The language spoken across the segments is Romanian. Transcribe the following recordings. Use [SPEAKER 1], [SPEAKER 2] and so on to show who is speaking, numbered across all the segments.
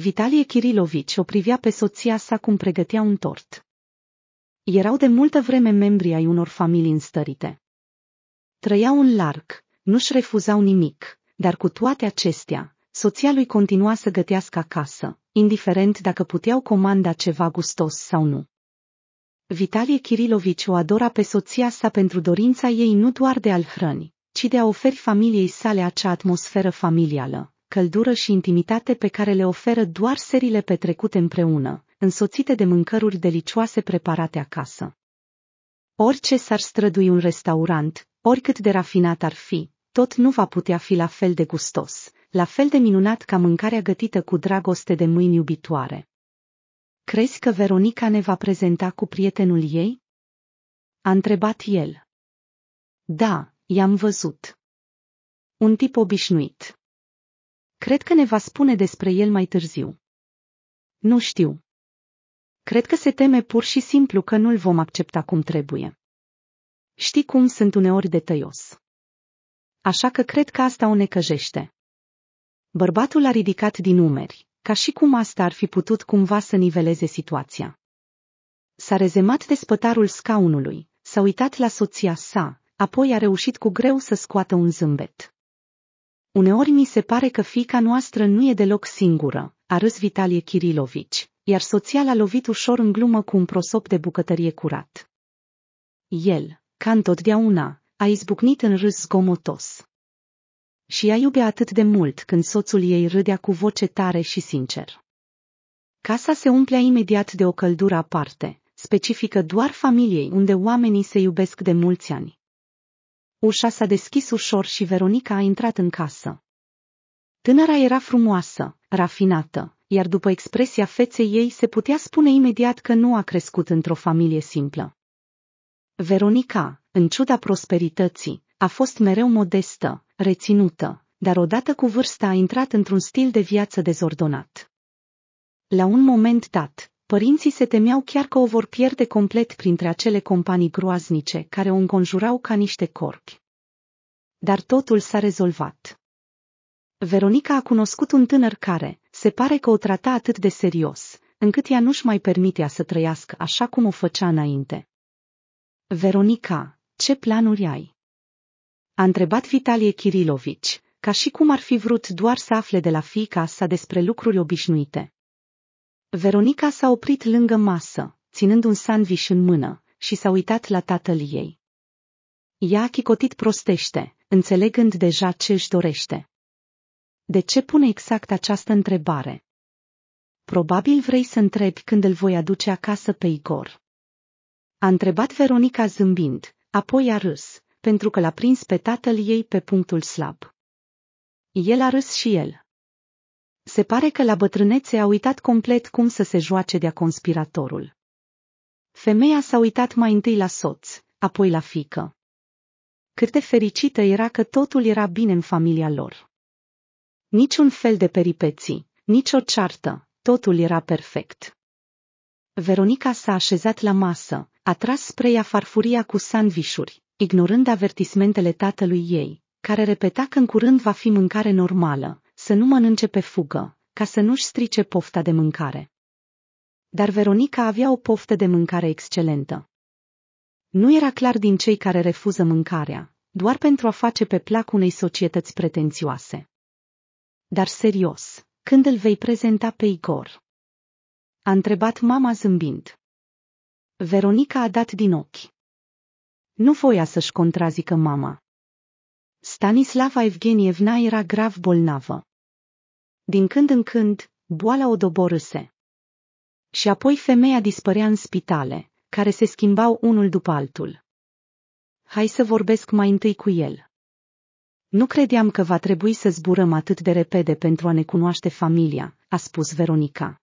[SPEAKER 1] Vitalie Kirilovici o privea pe soția sa cum pregătea un tort. Erau de multă vreme membri ai unor familii înstărite. Trăiau în larg, nu-și refuzau nimic, dar cu toate acestea, soția lui continua să gătească acasă, indiferent dacă puteau comanda ceva gustos sau nu. Vitalie Kirilovici o adora pe soția sa pentru dorința ei nu doar de a-l hrăni, ci de a oferi familiei sale acea atmosferă familială, căldură și intimitate pe care le oferă doar serile petrecute împreună, însoțite de mâncăruri delicioase preparate acasă. Orice s-ar strădui un restaurant, oricât de rafinat ar fi, tot nu va putea fi la fel de gustos, la fel de minunat ca mâncarea gătită cu dragoste de mâini iubitoare. Crezi că Veronica ne va prezenta cu prietenul ei? A întrebat el. Da, i-am văzut. Un tip obișnuit. Cred că ne va spune despre el mai târziu. Nu știu. Cred că se teme pur și simplu că nu-l vom accepta cum trebuie. Știi cum sunt uneori de tăios. Așa că cred că asta o necăjește. Bărbatul a ridicat din umeri, ca și cum asta ar fi putut cumva să niveleze situația. S-a rezemat de spătarul scaunului, s-a uitat la soția sa, apoi a reușit cu greu să scoată un zâmbet. Uneori mi se pare că fica noastră nu e deloc singură, a râs Vitalie Kirilovici, iar soția l-a lovit ușor în glumă cu un prosop de bucătărie curat. El, ca întotdeauna, a izbucnit în râs zgomotos. Și ea iubea atât de mult când soțul ei râdea cu voce tare și sincer. Casa se umplea imediat de o căldură aparte, specifică doar familiei unde oamenii se iubesc de mulți ani. Ușa s-a deschis ușor și Veronica a intrat în casă. Tânăra era frumoasă, rafinată, iar după expresia feței ei se putea spune imediat că nu a crescut într-o familie simplă. Veronica, în ciuda prosperității, a fost mereu modestă, reținută, dar odată cu vârsta a intrat într-un stil de viață dezordonat. La un moment dat, părinții se temeau chiar că o vor pierde complet printre acele companii groaznice care o înconjurau ca niște corpi dar totul s-a rezolvat. Veronica a cunoscut un tânăr care, se pare că o trata atât de serios, încât ea nu-și mai permitea să trăiască așa cum o făcea înainte. Veronica, ce planuri ai? A întrebat Vitalie Kirilovici, ca și cum ar fi vrut doar să afle de la fiica sa despre lucruri obișnuite. Veronica s-a oprit lângă masă, ținând un sandviș în mână, și s-a uitat la tatăl ei. Ea a chicotit prostește, înțelegând deja ce își dorește. De ce pune exact această întrebare? Probabil vrei să întrebi când îl voi aduce acasă pe Igor. A întrebat Veronica zâmbind, apoi a râs, pentru că l-a prins pe tatăl ei pe punctul slab. El a râs și el. Se pare că la bătrânețe a uitat complet cum să se joace de-a conspiratorul. Femeia s-a uitat mai întâi la soț, apoi la fică cât de fericită era că totul era bine în familia lor. Niciun fel de peripeții, nicio ceartă, totul era perfect. Veronica s-a așezat la masă, a tras spre ea farfuria cu sandvișuri, ignorând avertismentele tatălui ei, care repeta că în curând va fi mâncare normală, să nu mănânce pe fugă, ca să nu-și strice pofta de mâncare. Dar Veronica avea o poftă de mâncare excelentă. Nu era clar din cei care refuză mâncarea, doar pentru a face pe plac unei societăți pretențioase. Dar serios, când îl vei prezenta pe Igor? A întrebat mama zâmbind. Veronica a dat din ochi. Nu voia să-și contrazică mama. Stanislava Evgenievna era grav bolnavă. Din când în când, boala o doborâse. Și apoi femeia dispărea în spitale, care se schimbau unul după altul. Hai să vorbesc mai întâi cu el. Nu credeam că va trebui să zburăm atât de repede pentru a ne cunoaște familia, a spus Veronica.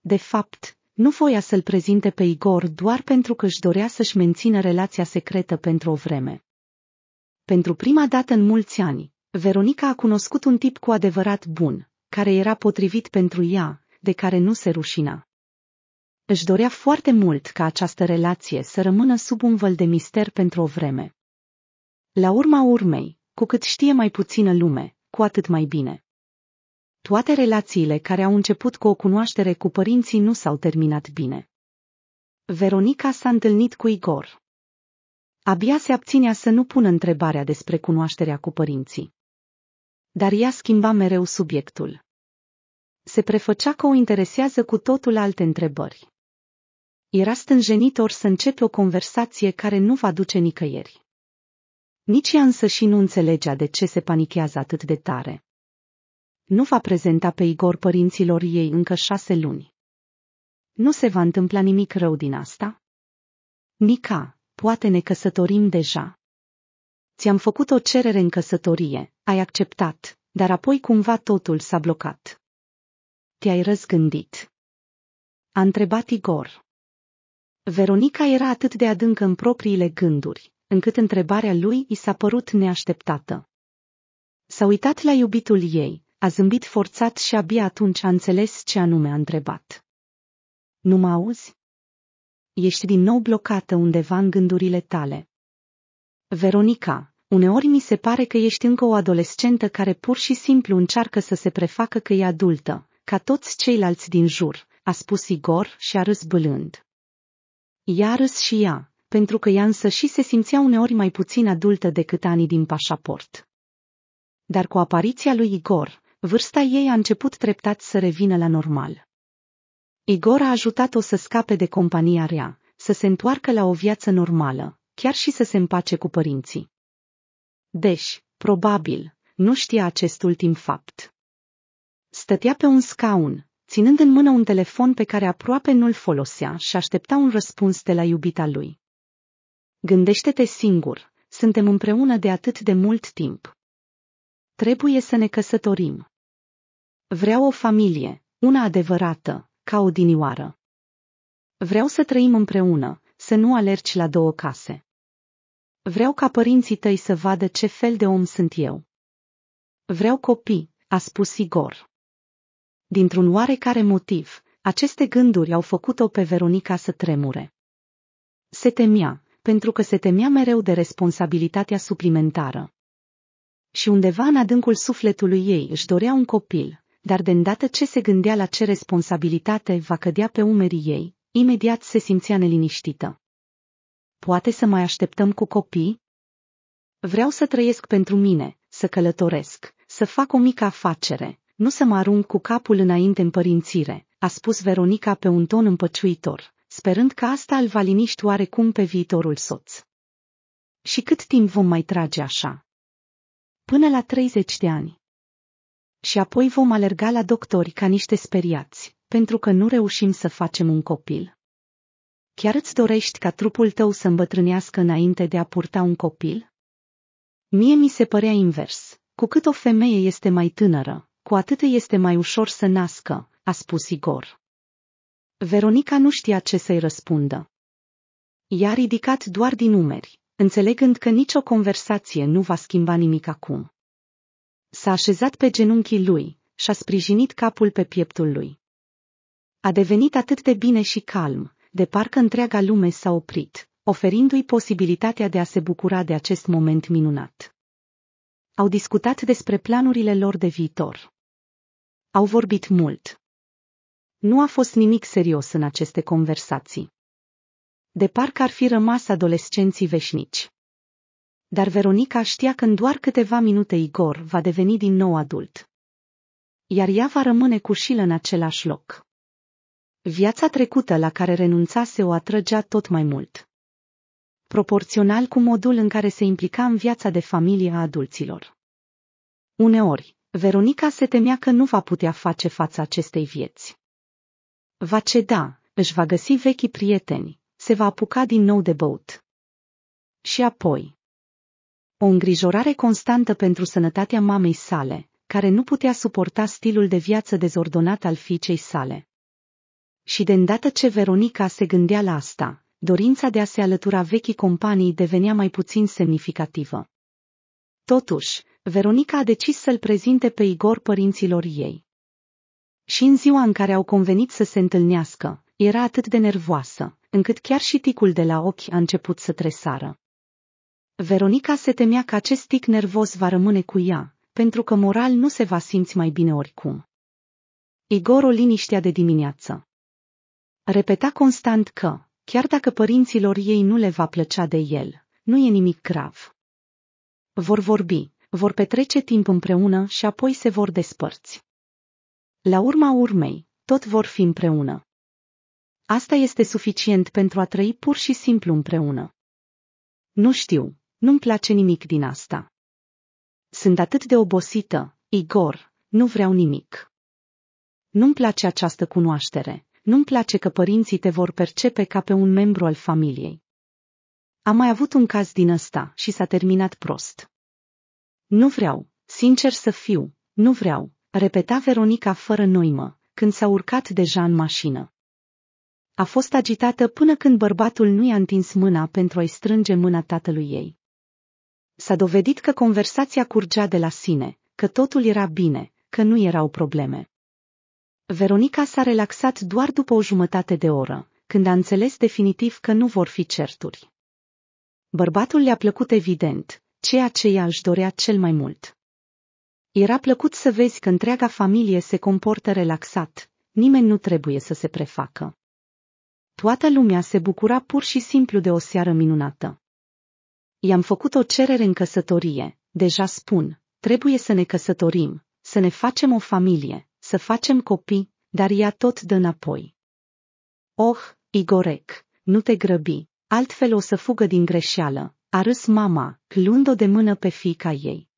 [SPEAKER 1] De fapt, nu voia să-l prezinte pe Igor doar pentru că își dorea să-și mențină relația secretă pentru o vreme. Pentru prima dată în mulți ani, Veronica a cunoscut un tip cu adevărat bun, care era potrivit pentru ea, de care nu se rușina. Își dorea foarte mult ca această relație să rămână sub un văl de mister pentru o vreme. La urma urmei, cu cât știe mai puțină lume, cu atât mai bine. Toate relațiile care au început cu o cunoaștere cu părinții nu s-au terminat bine. Veronica s-a întâlnit cu Igor. Abia se abținea să nu pună întrebarea despre cunoașterea cu părinții. Dar ea schimba mereu subiectul. Se prefăcea că o interesează cu totul alte întrebări. Era stânjenit ori să începe o conversație care nu va duce nicăieri. Nici ea însă și nu înțelegea de ce se panichează atât de tare. Nu va prezenta pe Igor părinților ei încă șase luni. Nu se va întâmpla nimic rău din asta? Nica, poate ne căsătorim deja. Ți-am făcut o cerere în căsătorie, ai acceptat, dar apoi cumva totul s-a blocat. Te-ai răzgândit. A întrebat Igor. Veronica era atât de adâncă în propriile gânduri, încât întrebarea lui i s-a părut neașteptată. S-a uitat la iubitul ei, a zâmbit forțat și abia atunci a înțeles ce anume a întrebat. Nu mă auzi? Ești din nou blocată undeva în gândurile tale. Veronica, uneori mi se pare că ești încă o adolescentă care pur și simplu încearcă să se prefacă că e adultă, ca toți ceilalți din jur, a spus Igor și a râs bâlând. Ea râs și ea, pentru că ea însă și se simțea uneori mai puțin adultă decât anii din pașaport. Dar cu apariția lui Igor, vârsta ei a început treptat să revină la normal. Igor a ajutat-o să scape de compania rea, să se întoarcă la o viață normală, chiar și să se împace cu părinții. Deci, probabil, nu știa acest ultim fapt. Stătea pe un scaun, ținând în mână un telefon pe care aproape nu-l folosea și aștepta un răspuns de la iubita lui. Gândește-te singur, suntem împreună de atât de mult timp. Trebuie să ne căsătorim. Vreau o familie, una adevărată, ca o dinioară. Vreau să trăim împreună, să nu alergi la două case. Vreau ca părinții tăi să vadă ce fel de om sunt eu. Vreau copii, a spus Igor dintr-un oarecare motiv, aceste gânduri au făcut-o pe Veronica să tremure. Se temea, pentru că se temea mereu de responsabilitatea suplimentară. Și undeva în adâncul sufletului ei își dorea un copil, dar de îndată ce se gândea la ce responsabilitate va cădea pe umerii ei, imediat se simțea neliniștită. Poate să mai așteptăm cu copii? Vreau să trăiesc pentru mine, să călătoresc, să fac o mică afacere, nu să mă arunc cu capul înainte în părințire, a spus Veronica pe un ton împăciuitor, sperând că asta îl va liniști oarecum pe viitorul soț. Și cât timp vom mai trage așa? Până la 30 de ani. Și apoi vom alerga la doctori ca niște speriați, pentru că nu reușim să facem un copil. Chiar îți dorești ca trupul tău să îmbătrânească înainte de a purta un copil? Mie mi se părea invers. Cu cât o femeie este mai tânără, cu atât este mai ușor să nască, a spus Igor. Veronica nu știa ce să-i răspundă. I-a ridicat doar din numeri, înțelegând că nicio conversație nu va schimba nimic acum. S-a așezat pe genunchii lui și-a sprijinit capul pe pieptul lui. A devenit atât de bine și calm, de parcă întreaga lume s-a oprit, oferindu-i posibilitatea de a se bucura de acest moment minunat. Au discutat despre planurile lor de viitor. Au vorbit mult. Nu a fost nimic serios în aceste conversații. De parcă ar fi rămas adolescenții veșnici. Dar Veronica știa că în doar câteva minute Igor va deveni din nou adult. Iar ea va rămâne cu șilă în același loc. Viața trecută la care renunțase o atrăgea tot mai mult. Proporțional cu modul în care se implica în viața de familie a adulților. Uneori, Veronica se temea că nu va putea face față acestei vieți. Va ceda, își va găsi vechi prieteni, se va apuca din nou de băut. Și apoi. O îngrijorare constantă pentru sănătatea mamei sale, care nu putea suporta stilul de viață dezordonat al fiicei sale. Și de îndată ce Veronica se gândea la asta, dorința de a se alătura vechii companii devenea mai puțin semnificativă. Totuși, Veronica a decis să-l prezinte pe Igor părinților ei. Și în ziua în care au convenit să se întâlnească, era atât de nervoasă, încât chiar și ticul de la ochi a început să tresară. Veronica se temea că acest tic nervos va rămâne cu ea, pentru că moral nu se va simți mai bine oricum. Igor o liniștea de dimineață. Repeta constant că, chiar dacă părinților ei nu le va plăcea de el, nu e nimic grav. Vor vorbi, vor petrece timp împreună și apoi se vor despărți. La urma urmei, tot vor fi împreună. Asta este suficient pentru a trăi pur și simplu împreună. Nu știu, nu-mi place nimic din asta. Sunt atât de obosită, Igor, nu vreau nimic. Nu-mi place această cunoaștere, nu-mi place că părinții te vor percepe ca pe un membru al familiei. Am mai avut un caz din ăsta și s-a terminat prost. Nu vreau, sincer să fiu, nu vreau, repeta Veronica fără noimă, când s-a urcat deja în mașină. A fost agitată până când bărbatul nu i-a întins mâna pentru a-i strânge mâna tatălui ei. S-a dovedit că conversația curgea de la sine, că totul era bine, că nu erau probleme. Veronica s-a relaxat doar după o jumătate de oră, când a înțeles definitiv că nu vor fi certuri. Bărbatul le-a plăcut evident, ceea ce ea își dorea cel mai mult. Era plăcut să vezi că întreaga familie se comportă relaxat, nimeni nu trebuie să se prefacă. Toată lumea se bucura pur și simplu de o seară minunată. I-am făcut o cerere în căsătorie, deja spun, trebuie să ne căsătorim, să ne facem o familie, să facem copii, dar ea tot dă înapoi. Oh, Igorec, nu te grăbi, altfel o să fugă din greșeală, a râs mama, luând-o de mână pe fica ei.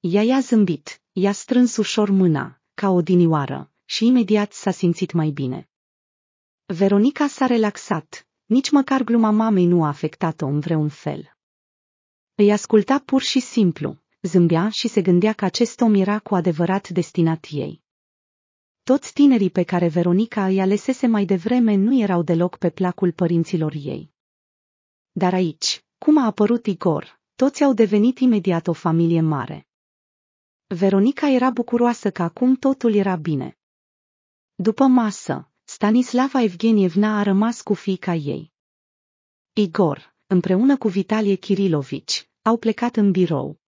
[SPEAKER 1] Ea i-a zâmbit, i-a strâns ușor mâna, ca o dinioară, și imediat s-a simțit mai bine. Veronica s-a relaxat, nici măcar gluma mamei nu a afectat-o în vreun fel. Îi asculta pur și simplu, zâmbea și se gândea că acest om era cu adevărat destinat ei. Toți tinerii pe care Veronica îi alesese mai devreme nu erau deloc pe placul părinților ei. Dar aici, cum a apărut Igor, toți au devenit imediat o familie mare. Veronica era bucuroasă că acum totul era bine. După masă, Stanislava Evgenievna a rămas cu fiica ei. Igor, împreună cu Vitalie Kirilovici, au plecat în birou.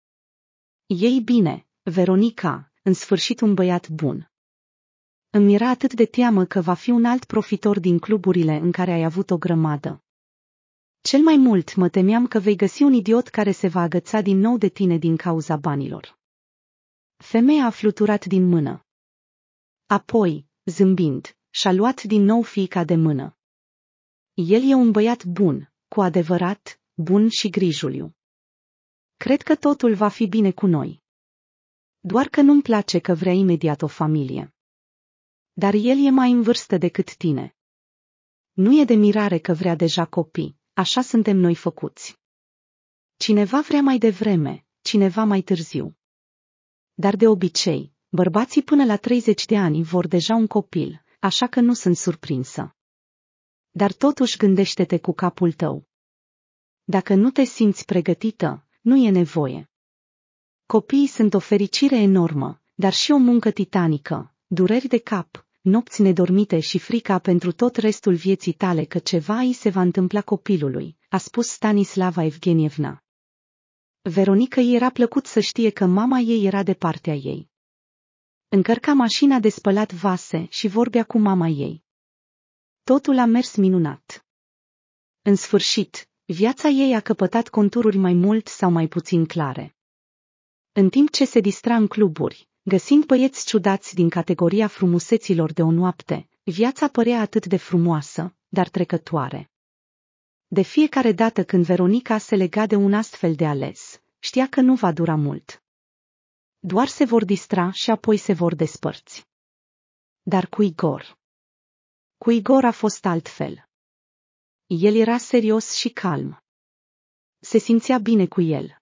[SPEAKER 1] Ei bine, Veronica, în sfârșit un băiat bun. Îmi era atât de teamă că va fi un alt profitor din cluburile în care ai avut o grămadă. Cel mai mult mă temeam că vei găsi un idiot care se va agăța din nou de tine din cauza banilor. Femeia a fluturat din mână. Apoi, zâmbind, și-a luat din nou fiica de mână. El e un băiat bun, cu adevărat, bun și grijuliu. Cred că totul va fi bine cu noi. Doar că nu-mi place că vrea imediat o familie. Dar el e mai în vârstă decât tine. Nu e de mirare că vrea deja copii. Așa suntem noi făcuți. Cineva vrea mai devreme, cineva mai târziu. Dar de obicei, bărbații până la 30 de ani vor deja un copil, așa că nu sunt surprinsă. Dar totuși gândește-te cu capul tău. Dacă nu te simți pregătită, nu e nevoie. Copiii sunt o fericire enormă, dar și o muncă titanică, dureri de cap, nopți nedormite și frica pentru tot restul vieții tale că ceva îi se va întâmpla copilului, a spus Stanislava Evgenievna. Veronica era plăcut să știe că mama ei era de partea ei. Încărca mașina de spălat vase și vorbea cu mama ei. Totul a mers minunat. În sfârșit, viața ei a căpătat contururi mai mult sau mai puțin clare. În timp ce se distra în cluburi, Găsind băieți ciudați din categoria frumuseților de o noapte, viața părea atât de frumoasă, dar trecătoare. De fiecare dată când Veronica se lega de un astfel de ales, știa că nu va dura mult. Doar se vor distra și apoi se vor despărți. Dar cu Igor? Cu Igor a fost altfel. El era serios și calm. Se simțea bine cu el.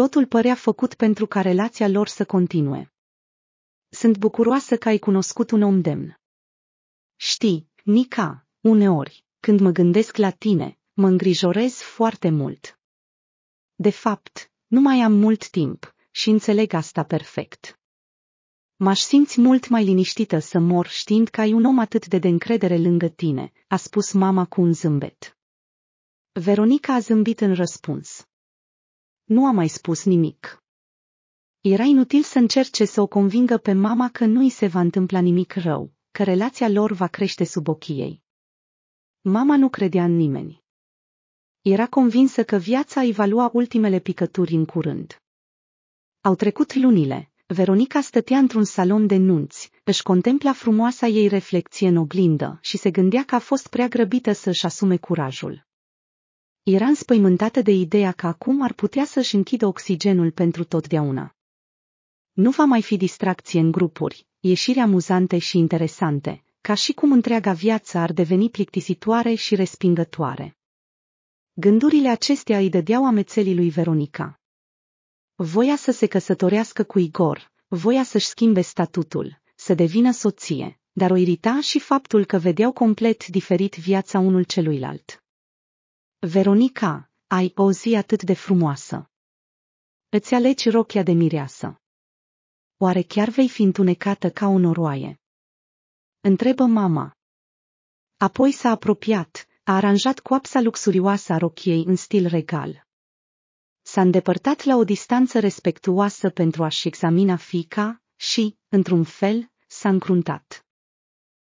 [SPEAKER 1] Totul părea făcut pentru ca relația lor să continue. Sunt bucuroasă că ai cunoscut un om demn. Știi, Nica, uneori, când mă gândesc la tine, mă îngrijorez foarte mult. De fapt, nu mai am mult timp și înțeleg asta perfect. M-aș simți mult mai liniștită să mor știind că ai un om atât de de încredere lângă tine, a spus mama cu un zâmbet. Veronica a zâmbit în răspuns nu a mai spus nimic. Era inutil să încerce să o convingă pe mama că nu îi se va întâmpla nimic rău, că relația lor va crește sub ochii ei. Mama nu credea în nimeni. Era convinsă că viața îi va lua ultimele picături în curând. Au trecut lunile, Veronica stătea într-un salon de nunți, își contempla frumoasa ei reflecție în oglindă și se gândea că a fost prea grăbită să-și asume curajul. Era înspăimântată de ideea că acum ar putea să-și închidă oxigenul pentru totdeauna. Nu va mai fi distracție în grupuri, ieșiri amuzante și interesante, ca și cum întreaga viață ar deveni plictisitoare și respingătoare. Gândurile acestea îi dădeau amețelii lui Veronica. Voia să se căsătorească cu Igor, voia să-și schimbe statutul, să devină soție, dar o irita și faptul că vedeau complet diferit viața unul celuilalt. Veronica, ai o zi atât de frumoasă. Îți alegi rochia de mireasă. Oare chiar vei fi întunecată ca o noroaie? Întrebă mama. Apoi s-a apropiat, a aranjat coapsa luxurioasă a rochiei în stil regal. S-a îndepărtat la o distanță respectuoasă pentru a-și examina fica și, într-un fel, s-a încruntat.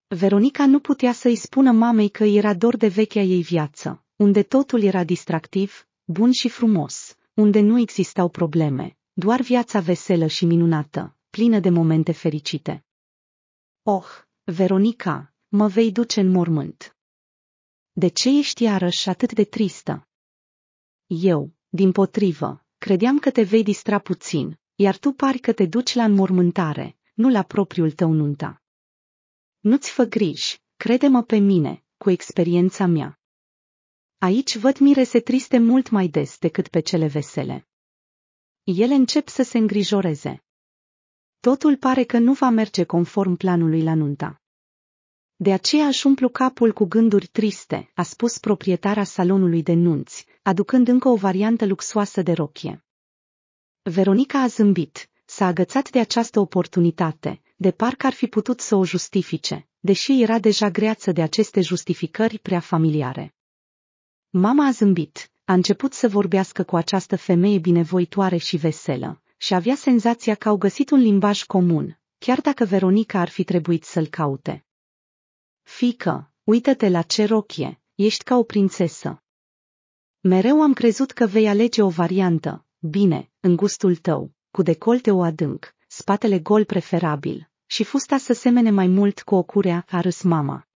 [SPEAKER 1] Veronica nu putea să-i spună mamei că era dor de vechea ei viață unde totul era distractiv, bun și frumos, unde nu existau probleme, doar viața veselă și minunată, plină de momente fericite. Oh, Veronica, mă vei duce în mormânt. De ce ești iarăși atât de tristă? Eu, din potrivă, credeam că te vei distra puțin, iar tu pari că te duci la înmormântare, nu la propriul tău nunta. Nu-ți fă griji, crede-mă pe mine, cu experiența mea. Aici văd mirese triste mult mai des decât pe cele vesele. Ele încep să se îngrijoreze. Totul pare că nu va merge conform planului la nunta. De aceea își umplu capul cu gânduri triste, a spus proprietara salonului de nunți, aducând încă o variantă luxoasă de rochie. Veronica a zâmbit, s-a agățat de această oportunitate, de parcă ar fi putut să o justifice, deși era deja greață de aceste justificări prea familiare. Mama a zâmbit, a început să vorbească cu această femeie binevoitoare și veselă, și avea senzația că au găsit un limbaj comun, chiar dacă Veronica ar fi trebuit să-l caute. Fică, uită-te la ce rochie, ești ca o prințesă. Mereu am crezut că vei alege o variantă, bine, în gustul tău, cu decolteu adânc, spatele gol preferabil, și fusta să semene mai mult cu o curea, a râs mama.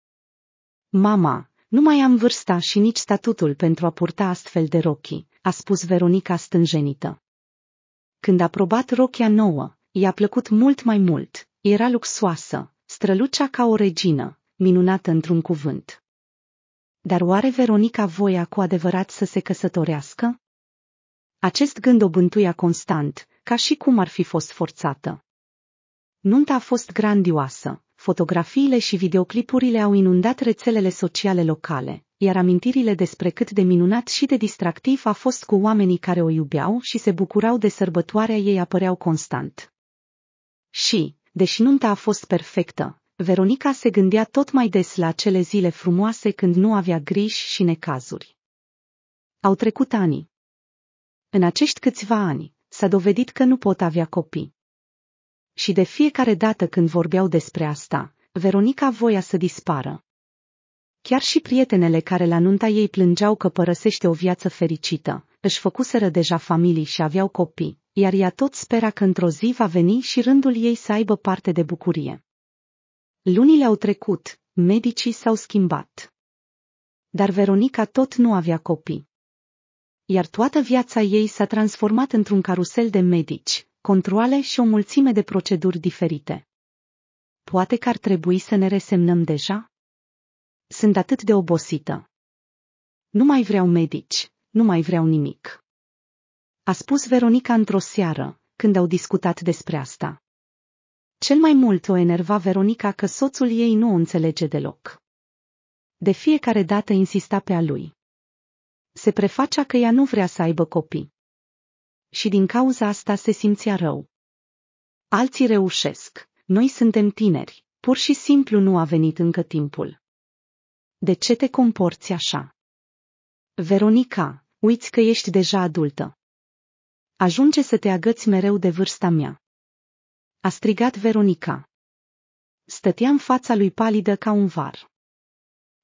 [SPEAKER 1] Mama, nu mai am vârsta și nici statutul pentru a purta astfel de rochii, a spus Veronica stânjenită. Când a probat rochia nouă, i-a plăcut mult mai mult, era luxoasă, strălucea ca o regină, minunată într-un cuvânt. Dar oare Veronica voia cu adevărat să se căsătorească? Acest gând o bântuia constant, ca și cum ar fi fost forțată. Nunta a fost grandioasă, fotografiile și videoclipurile au inundat rețelele sociale locale, iar amintirile despre cât de minunat și de distractiv a fost cu oamenii care o iubeau și se bucurau de sărbătoarea ei apăreau constant. Și, deși nunta a fost perfectă, Veronica se gândea tot mai des la cele zile frumoase când nu avea griji și necazuri. Au trecut ani. În acești câțiva ani, s-a dovedit că nu pot avea copii și de fiecare dată când vorbeau despre asta, Veronica voia să dispară. Chiar și prietenele care la nunta ei plângeau că părăsește o viață fericită, își făcuseră deja familii și aveau copii, iar ea tot spera că într-o zi va veni și rândul ei să aibă parte de bucurie. Lunile au trecut, medicii s-au schimbat. Dar Veronica tot nu avea copii. Iar toată viața ei s-a transformat într-un carusel de medici, controle și o mulțime de proceduri diferite. Poate că ar trebui să ne resemnăm deja? Sunt atât de obosită. Nu mai vreau medici, nu mai vreau nimic. A spus Veronica într-o seară, când au discutat despre asta. Cel mai mult o enerva Veronica că soțul ei nu o înțelege deloc. De fiecare dată insista pe a lui. Se prefacea că ea nu vrea să aibă copii și din cauza asta se simțea rău. Alții reușesc, noi suntem tineri, pur și simplu nu a venit încă timpul. De ce te comporți așa? Veronica, uiți că ești deja adultă. Ajunge să te agăți mereu de vârsta mea. A strigat Veronica. Stăteam fața lui palidă ca un var.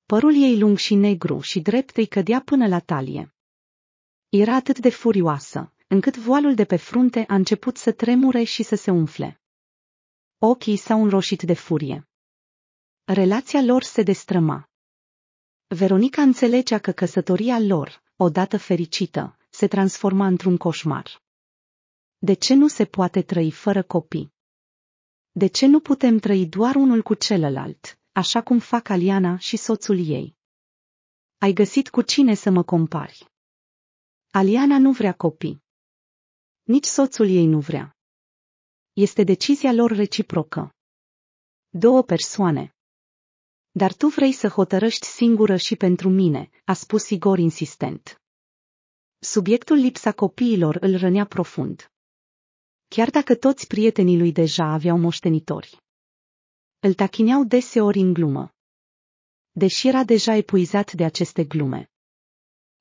[SPEAKER 1] Părul ei lung și negru și drept îi cădea până la talie. Era atât de furioasă, încât voalul de pe frunte a început să tremure și să se umfle. Ochii s-au înroșit de furie. Relația lor se destrăma. Veronica înțelegea că căsătoria lor, odată fericită, se transforma într-un coșmar. De ce nu se poate trăi fără copii? De ce nu putem trăi doar unul cu celălalt, așa cum fac Aliana și soțul ei? Ai găsit cu cine să mă compari. Aliana nu vrea copii. Nici soțul ei nu vrea. Este decizia lor reciprocă. Două persoane. Dar tu vrei să hotărăști singură și pentru mine, a spus Igor insistent. Subiectul lipsa copiilor îl rănea profund. Chiar dacă toți prietenii lui deja aveau moștenitori. Îl tachineau deseori în glumă. Deși era deja epuizat de aceste glume.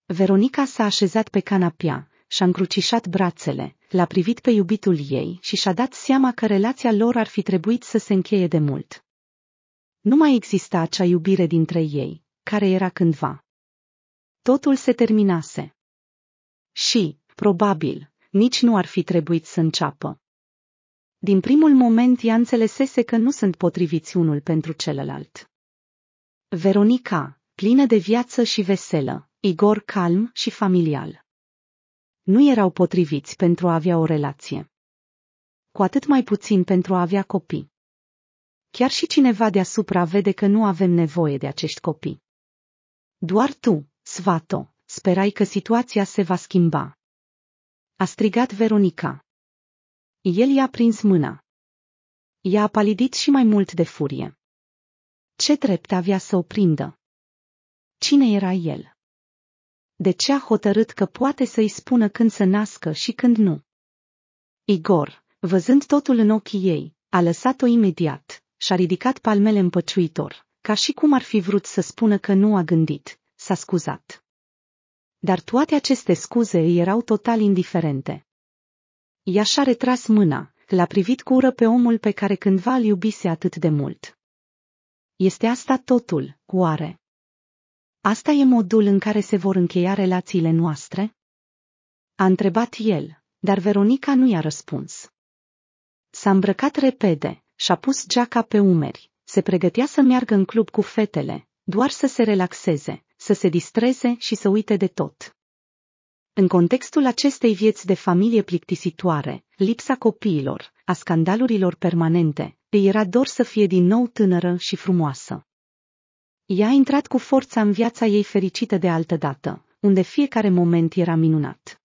[SPEAKER 1] Veronica s-a așezat pe canapea, și-a încrucișat brațele, l-a privit pe iubitul ei și și-a dat seama că relația lor ar fi trebuit să se încheie de mult. Nu mai exista acea iubire dintre ei, care era cândva. Totul se terminase. Și, probabil, nici nu ar fi trebuit să înceapă. Din primul moment ea înțelesese că nu sunt potriviți unul pentru celălalt. Veronica, plină de viață și veselă, Igor calm și familial nu erau potriviți pentru a avea o relație. Cu atât mai puțin pentru a avea copii. Chiar și cineva deasupra vede că nu avem nevoie de acești copii. Doar tu, Svato, sperai că situația se va schimba. A strigat Veronica. El i-a prins mâna. Ea a palidit și mai mult de furie. Ce drept avea să o prindă? Cine era el? de ce a hotărât că poate să-i spună când să nască și când nu. Igor, văzând totul în ochii ei, a lăsat-o imediat și-a ridicat palmele împăciuitor, ca și cum ar fi vrut să spună că nu a gândit, s-a scuzat. Dar toate aceste scuze îi erau total indiferente. Ea și-a retras mâna, l-a privit cu ură pe omul pe care cândva îl iubise atât de mult. Este asta totul, oare? Asta e modul în care se vor încheia relațiile noastre? A întrebat el, dar Veronica nu i-a răspuns. S-a îmbrăcat repede, și-a pus geaca pe umeri, se pregătea să meargă în club cu fetele, doar să se relaxeze, să se distreze și să uite de tot. În contextul acestei vieți de familie plictisitoare, lipsa copiilor, a scandalurilor permanente, îi era dor să fie din nou tânără și frumoasă. Ea a intrat cu forța în viața ei fericită de altă dată, unde fiecare moment era minunat.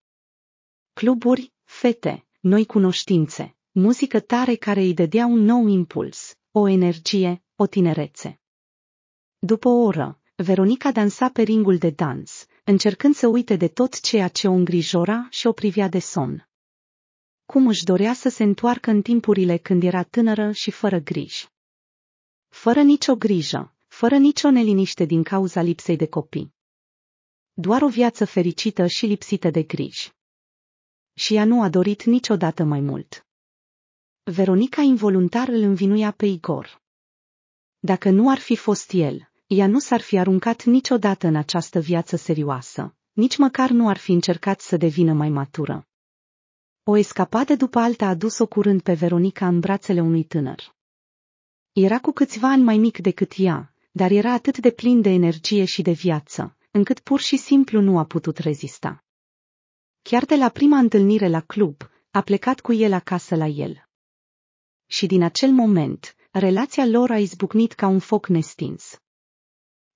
[SPEAKER 1] Cluburi, fete, noi cunoștințe, muzică tare care îi dădea un nou impuls, o energie, o tinerețe. După o oră, Veronica dansa pe ringul de dans, încercând să uite de tot ceea ce o îngrijora și o privia de somn. Cum își dorea să se întoarcă în timpurile când era tânără și fără griji. Fără nicio grijă, fără nicio neliniște din cauza lipsei de copii. Doar o viață fericită și lipsită de griji. Și ea nu a dorit niciodată mai mult. Veronica involuntar îl învinuia pe Igor. Dacă nu ar fi fost el, ea nu s-ar fi aruncat niciodată în această viață serioasă, nici măcar nu ar fi încercat să devină mai matură. O escapadă după alta a dus-o curând pe Veronica în brațele unui tânăr. Era cu câțiva ani mai mic decât ea, dar era atât de plin de energie și de viață, încât pur și simplu nu a putut rezista. Chiar de la prima întâlnire la club, a plecat cu el acasă la el. Și din acel moment, relația lor a izbucnit ca un foc nestins.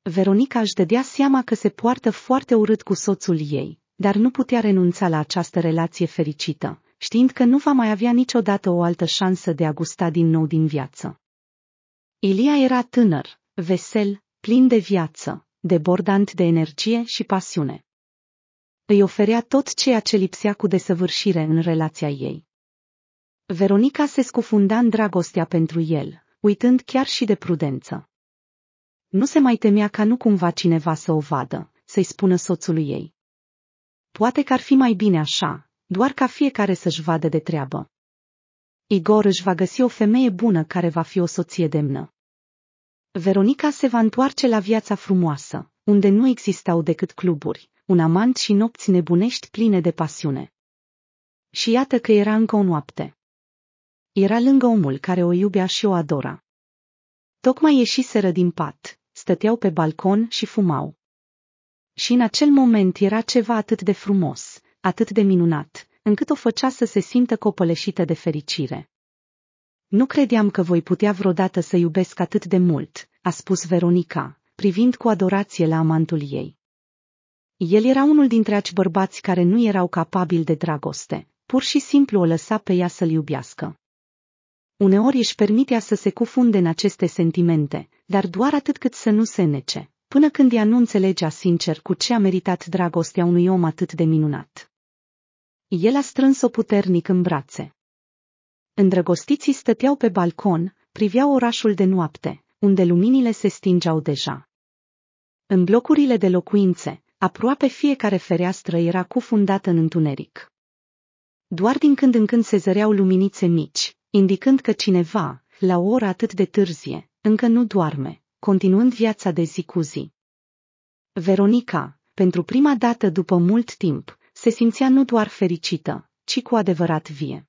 [SPEAKER 1] Veronica își dădea seama că se poartă foarte urât cu soțul ei, dar nu putea renunța la această relație fericită, știind că nu va mai avea niciodată o altă șansă de a gusta din nou din viață. Ilia era tânăr, vesel, plin de viață, debordant de energie și pasiune. Îi oferea tot ceea ce lipsea cu desăvârșire în relația ei. Veronica se scufunda în dragostea pentru el, uitând chiar și de prudență. Nu se mai temea ca nu cumva cineva să o vadă, să-i spună soțului ei. Poate că ar fi mai bine așa, doar ca fiecare să-și vadă de treabă. Igor își va găsi o femeie bună care va fi o soție demnă. Veronica se va întoarce la viața frumoasă, unde nu existau decât cluburi, un amant și nopți nebunești pline de pasiune. Și iată că era încă o noapte. Era lângă omul care o iubea și o adora. Tocmai ieșiseră din pat, stăteau pe balcon și fumau. Și în acel moment era ceva atât de frumos, atât de minunat, încât o făcea să se simtă copăleșită de fericire. Nu credeam că voi putea vreodată să iubesc atât de mult, a spus Veronica, privind cu adorație la amantul ei. El era unul dintre aci bărbați care nu erau capabili de dragoste, pur și simplu o lăsa pe ea să-l iubească. Uneori își permitea să se cufunde în aceste sentimente, dar doar atât cât să nu se nece, până când ea nu înțelegea sincer cu ce a meritat dragostea unui om atât de minunat. El a strâns-o puternic în brațe. Îndrăgostiții stăteau pe balcon, priveau orașul de noapte, unde luminile se stingeau deja. În blocurile de locuințe, aproape fiecare fereastră era cufundată în întuneric. Doar din când în când se zăreau luminițe mici, indicând că cineva, la o oră atât de târzie, încă nu doarme, continuând viața de zi cu zi. Veronica, pentru prima dată după mult timp, se simțea nu doar fericită, ci cu adevărat vie.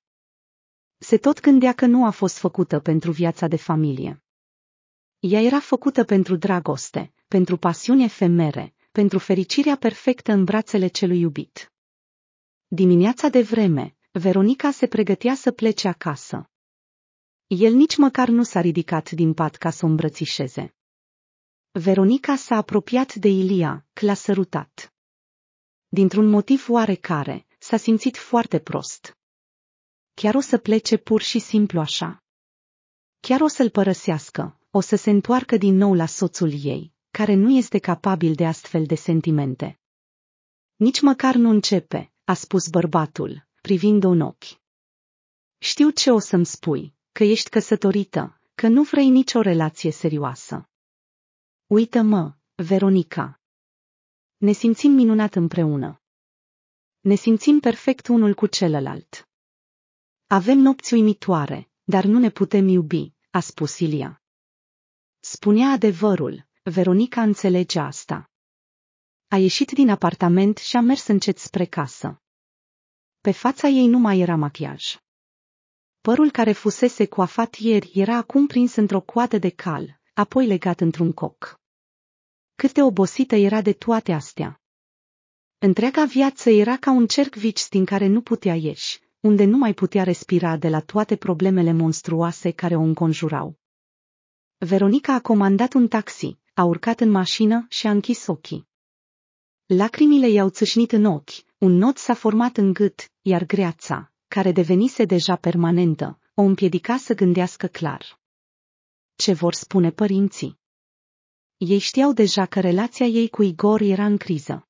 [SPEAKER 1] Se tot gândea că nu a fost făcută pentru viața de familie. Ea era făcută pentru dragoste, pentru pasiune efemere, pentru fericirea perfectă în brațele celui iubit. Dimineața de vreme, Veronica se pregătea să plece acasă. El nici măcar nu s-a ridicat din pat ca să o îmbrățișeze. Veronica s-a apropiat de Ilia, l-a sărutat. Dintr-un motiv oarecare, s-a simțit foarte prost chiar o să plece pur și simplu așa. Chiar o să-l părăsească, o să se întoarcă din nou la soțul ei, care nu este capabil de astfel de sentimente. Nici măcar nu începe, a spus bărbatul, privind-o în ochi. Știu ce o să-mi spui, că ești căsătorită, că nu vrei nicio relație serioasă. Uită-mă, Veronica. Ne simțim minunat împreună. Ne simțim perfect unul cu celălalt. Avem nopți uimitoare, dar nu ne putem iubi, a spus Ilia. Spunea adevărul, Veronica înțelege asta. A ieșit din apartament și a mers încet spre casă. Pe fața ei nu mai era machiaj. Părul care fusese coafat ieri era acum prins într-o coadă de cal, apoi legat într-un coc. Cât de obosită era de toate astea. Întreaga viață era ca un cerc vici din care nu putea ieși, unde nu mai putea respira de la toate problemele monstruoase care o înconjurau. Veronica a comandat un taxi, a urcat în mașină și a închis ochii. Lacrimile i-au țâșnit în ochi, un nod s-a format în gât, iar greața, care devenise deja permanentă, o împiedica să gândească clar. Ce vor spune părinții? Ei știau deja că relația ei cu Igor era în criză.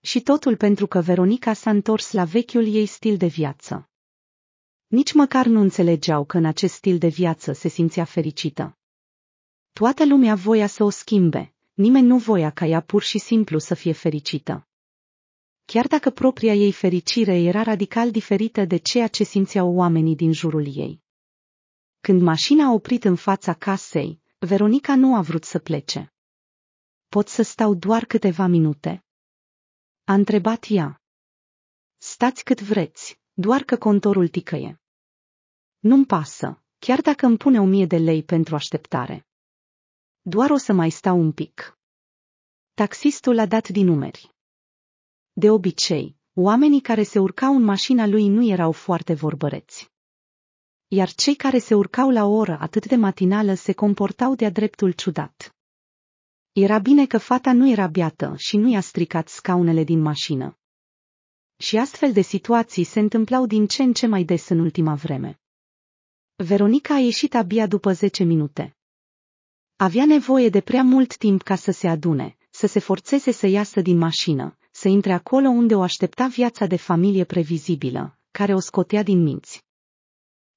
[SPEAKER 1] Și totul pentru că Veronica s-a întors la vechiul ei stil de viață. Nici măcar nu înțelegeau că în acest stil de viață se simțea fericită. Toată lumea voia să o schimbe, nimeni nu voia ca ea pur și simplu să fie fericită. Chiar dacă propria ei fericire era radical diferită de ceea ce simțeau oamenii din jurul ei. Când mașina a oprit în fața casei, Veronica nu a vrut să plece. Pot să stau doar câteva minute, a întrebat ea. Stați cât vreți, doar că contorul ticăie. Nu-mi pasă, chiar dacă îmi pune o mie de lei pentru așteptare. Doar o să mai stau un pic. Taxistul a dat din numeri. De obicei, oamenii care se urcau în mașina lui nu erau foarte vorbăreți. Iar cei care se urcau la o oră atât de matinală se comportau de-a dreptul ciudat. Era bine că fata nu era biată și nu i-a stricat scaunele din mașină. Și astfel de situații se întâmplau din ce în ce mai des în ultima vreme. Veronica a ieșit abia după 10 minute. Avea nevoie de prea mult timp ca să se adune, să se forțeze să iasă din mașină, să intre acolo unde o aștepta viața de familie previzibilă, care o scotea din minți.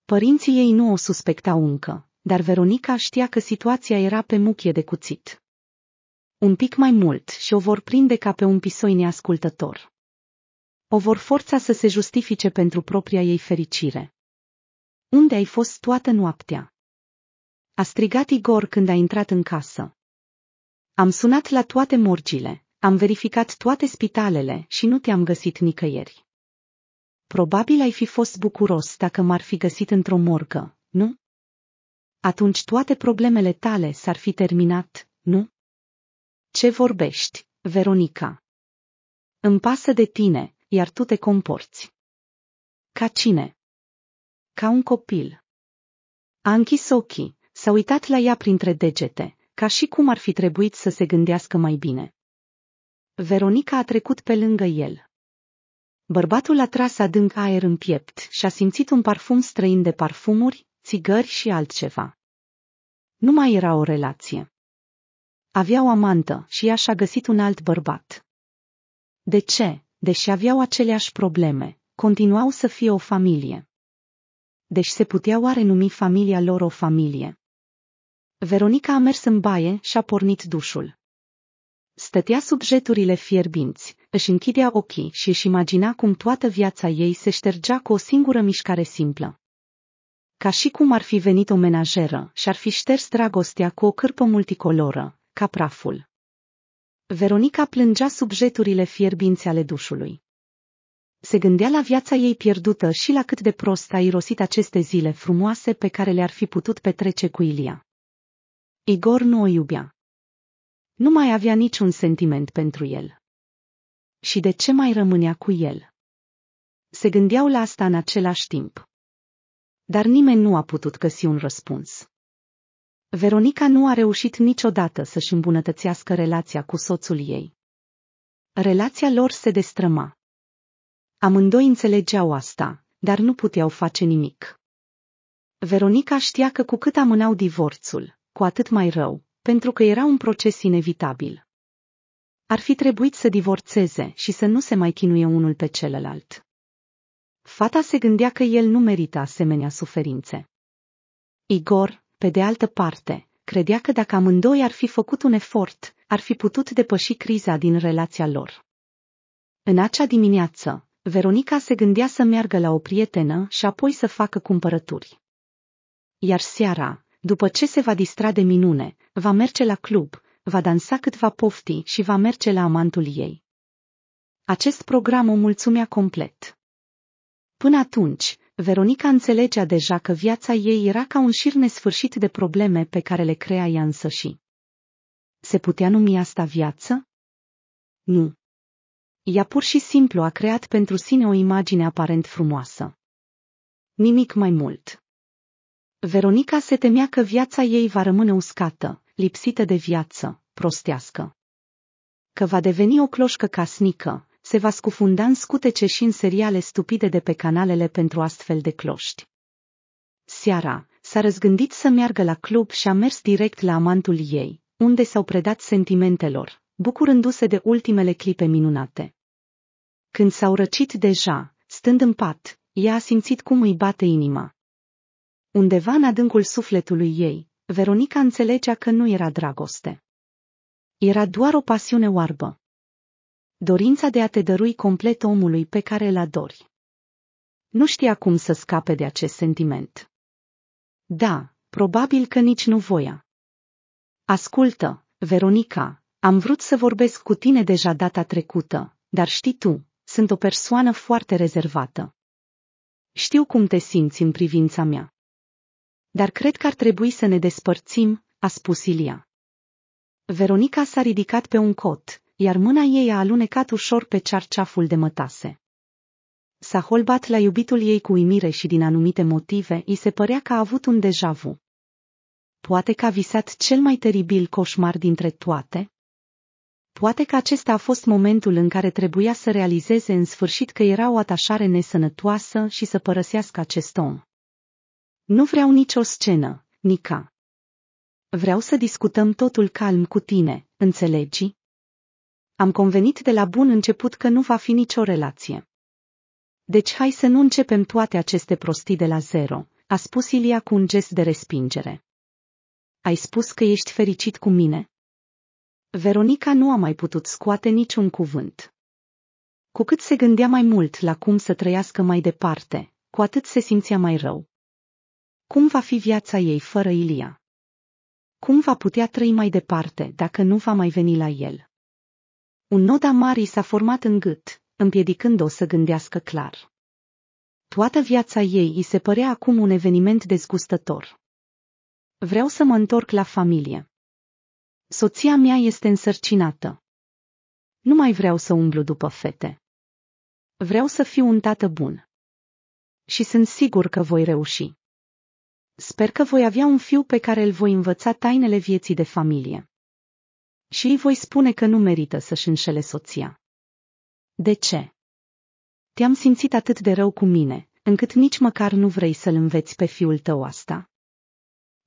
[SPEAKER 1] Părinții ei nu o suspectau încă, dar Veronica știa că situația era pe muchie de cuțit un pic mai mult și o vor prinde ca pe un pisoi neascultător. O vor forța să se justifice pentru propria ei fericire. Unde ai fost toată noaptea? A strigat Igor când a intrat în casă. Am sunat la toate morgile, am verificat toate spitalele și nu te-am găsit nicăieri. Probabil ai fi fost bucuros dacă m-ar fi găsit într-o morgă, nu? Atunci toate problemele tale s-ar fi terminat, nu? Ce vorbești, Veronica? Îmi pasă de tine, iar tu te comporți. Ca cine? Ca un copil. A închis ochii, s-a uitat la ea printre degete, ca și cum ar fi trebuit să se gândească mai bine. Veronica a trecut pe lângă el. Bărbatul a tras adânc aer în piept și a simțit un parfum străin de parfumuri, țigări și altceva. Nu mai era o relație. Avea o amantă și ea și-a găsit un alt bărbat. De ce, deși aveau aceleași probleme, continuau să fie o familie? Deci se putea oare numi familia lor o familie? Veronica a mers în baie și a pornit dușul. Stătea sub jeturile fierbinți, își închidea ochii și își imagina cum toată viața ei se ștergea cu o singură mișcare simplă. Ca și cum ar fi venit o menajeră și ar fi șters dragostea cu o cârpă multicoloră, ca praful. Veronica plângea sub jeturile fierbinți ale dușului. Se gândea la viața ei pierdută și la cât de prost a irosit aceste zile frumoase pe care le-ar fi putut petrece cu Ilia. Igor nu o iubea. Nu mai avea niciun sentiment pentru el. Și de ce mai rămânea cu el? Se gândeau la asta în același timp. Dar nimeni nu a putut găsi un răspuns. Veronica nu a reușit niciodată să-și îmbunătățească relația cu soțul ei. Relația lor se destrăma. Amândoi înțelegeau asta, dar nu puteau face nimic. Veronica știa că cu cât amânau divorțul, cu atât mai rău, pentru că era un proces inevitabil. Ar fi trebuit să divorțeze și să nu se mai chinuie unul pe celălalt. Fata se gândea că el nu merita asemenea suferințe. Igor, pe de altă parte, credea că dacă amândoi ar fi făcut un efort, ar fi putut depăși criza din relația lor. În acea dimineață, Veronica se gândea să meargă la o prietenă și apoi să facă cumpărături. Iar seara, după ce se va distra de minune, va merge la club, va dansa cât va pofti și va merge la amantul ei. Acest program o mulțumea complet. Până atunci, Veronica înțelegea deja că viața ei era ca un șir nesfârșit de probleme pe care le crea ea și. Se putea numi asta viață? Nu. Ea pur și simplu a creat pentru sine o imagine aparent frumoasă. Nimic mai mult. Veronica se temea că viața ei va rămâne uscată, lipsită de viață, prostească. Că va deveni o cloșcă casnică, se va scufunda în scutece și în seriale stupide de pe canalele pentru astfel de cloști. Seara, s-a răzgândit să meargă la club și a mers direct la amantul ei, unde s-au predat sentimentelor, bucurându-se de ultimele clipe minunate. Când s-au răcit deja, stând în pat, ea a simțit cum îi bate inima. Undeva în adâncul sufletului ei, Veronica înțelegea că nu era dragoste. Era doar o pasiune oarbă dorința de a te dărui complet omului pe care îl adori. Nu știa cum să scape de acest sentiment. Da, probabil că nici nu voia. Ascultă, Veronica, am vrut să vorbesc cu tine deja data trecută, dar știi tu, sunt o persoană foarte rezervată. Știu cum te simți în privința mea. Dar cred că ar trebui să ne despărțim, a spus Ilia. Veronica s-a ridicat pe un cot, iar mâna ei a alunecat ușor pe cearceaful de mătase. S-a holbat la iubitul ei cu uimire și din anumite motive îi se părea că a avut un deja vu. Poate că a visat cel mai teribil coșmar dintre toate? Poate că acesta a fost momentul în care trebuia să realizeze în sfârșit că era o atașare nesănătoasă și să părăsească acest om. Nu vreau nicio scenă, Nica. Vreau să discutăm totul calm cu tine, înțelegi? Am convenit de la bun început că nu va fi nicio relație. Deci hai să nu începem toate aceste prostii de la zero, a spus Ilia cu un gest de respingere. Ai spus că ești fericit cu mine? Veronica nu a mai putut scoate niciun cuvânt. Cu cât se gândea mai mult la cum să trăiască mai departe, cu atât se simțea mai rău. Cum va fi viața ei fără Ilia? Cum va putea trăi mai departe dacă nu va mai veni la el? Un nod amar i s-a format în gât, împiedicând-o să gândească clar. Toată viața ei îi se părea acum un eveniment dezgustător. Vreau să mă întorc la familie. Soția mea este însărcinată. Nu mai vreau să umblu după fete. Vreau să fiu un tată bun. Și sunt sigur că voi reuși. Sper că voi avea un fiu pe care îl voi învăța tainele vieții de familie și îi voi spune că nu merită să-și înșele soția. De ce? Te-am simțit atât de rău cu mine, încât nici măcar nu vrei să-l înveți pe fiul tău asta.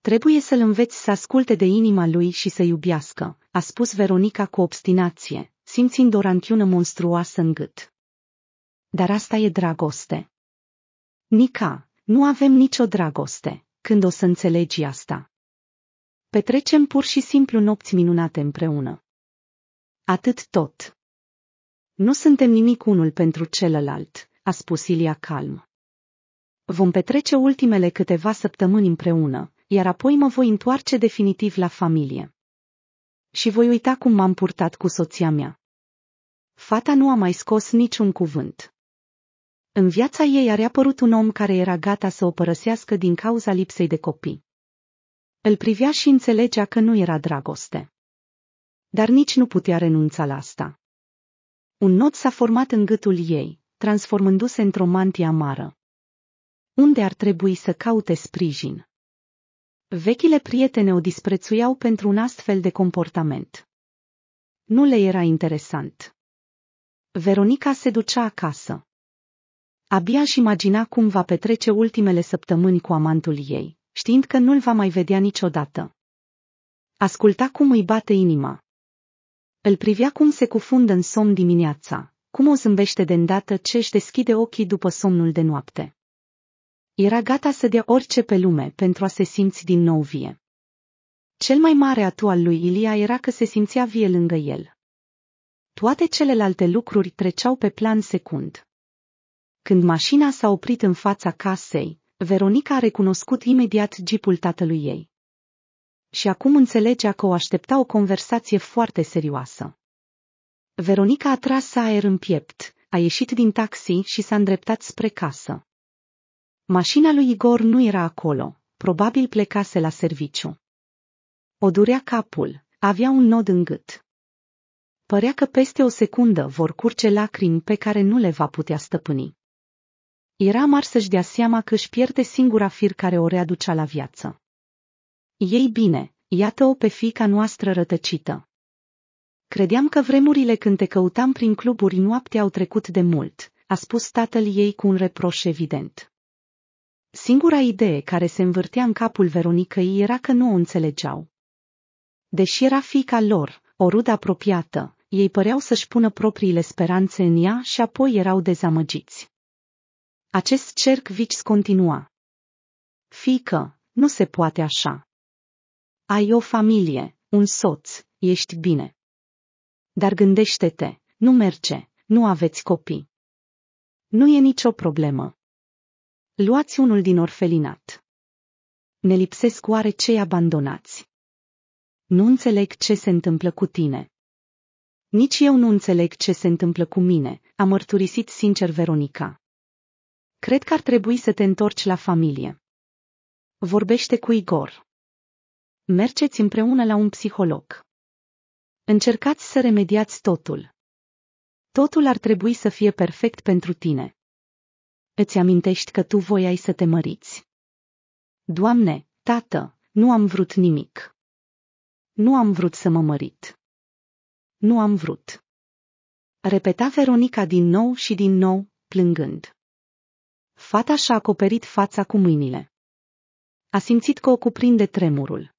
[SPEAKER 1] Trebuie să-l înveți să asculte de inima lui și să iubească, a spus Veronica cu obstinație, simțind o ranchiună monstruoasă în gât. Dar asta e dragoste. Nica, nu avem nicio dragoste, când o să înțelegi asta. Petrecem pur și simplu nopți minunate împreună. Atât tot. Nu suntem nimic unul pentru celălalt, a spus Ilia calm. Vom petrece ultimele câteva săptămâni împreună, iar apoi mă voi întoarce definitiv la familie. Și voi uita cum m-am purtat cu soția mea. Fata nu a mai scos niciun cuvânt. În viața ei a reapărut un om care era gata să o părăsească din cauza lipsei de copii. Îl privea și înțelegea că nu era dragoste. Dar nici nu putea renunța la asta. Un nod s-a format în gâtul ei, transformându-se într-o mantie amară. Unde ar trebui să caute sprijin? Vechile prietene o disprețuiau pentru un astfel de comportament. Nu le era interesant. Veronica se ducea acasă. Abia și imagina cum va petrece ultimele săptămâni cu amantul ei știind că nu-l va mai vedea niciodată. Asculta cum îi bate inima. Îl privea cum se cufundă în somn dimineața, cum o zâmbește de îndată ce își deschide ochii după somnul de noapte. Era gata să dea orice pe lume pentru a se simți din nou vie. Cel mai mare atu al lui Ilia era că se simțea vie lângă el. Toate celelalte lucruri treceau pe plan secund. Când mașina s-a oprit în fața casei, Veronica a recunoscut imediat jeepul tatălui ei. Și acum înțelegea că o aștepta o conversație foarte serioasă. Veronica a tras aer în piept, a ieșit din taxi și s-a îndreptat spre casă. Mașina lui Igor nu era acolo, probabil plecase la serviciu. O durea capul, avea un nod în gât. Părea că peste o secundă vor curge lacrimi pe care nu le va putea stăpâni. Era amar să-și dea seama că își pierde singura fir care o readucea la viață. Ei bine, iată-o pe fica noastră rătăcită. Credeam că vremurile când te căutam prin cluburi noapte au trecut de mult, a spus tatăl ei cu un reproș evident. Singura idee care se învârtea în capul Veronicăi era că nu o înțelegeau. Deși era fica lor, o rudă apropiată, ei păreau să-și pună propriile speranțe în ea și apoi erau dezamăgiți. Acest cerc vici continua. Fică, nu se poate așa. Ai o familie, un soț, ești bine. Dar gândește-te, nu merge, nu aveți copii. Nu e nicio problemă. Luați unul din orfelinat. Ne lipsesc oare cei abandonați. Nu înțeleg ce se întâmplă cu tine. Nici eu nu înțeleg ce se întâmplă cu mine, a mărturisit sincer Veronica. Cred că ar trebui să te întorci la familie. Vorbește cu Igor. Mergeți împreună la un psiholog. Încercați să remediați totul. Totul ar trebui să fie perfect pentru tine. Îți amintești că tu voiai să te măriți. Doamne, tată, nu am vrut nimic. Nu am vrut să mă mărit. Nu am vrut. Repeta Veronica din nou și din nou, plângând. Fata și-a acoperit fața cu mâinile. A simțit că o cuprinde tremurul.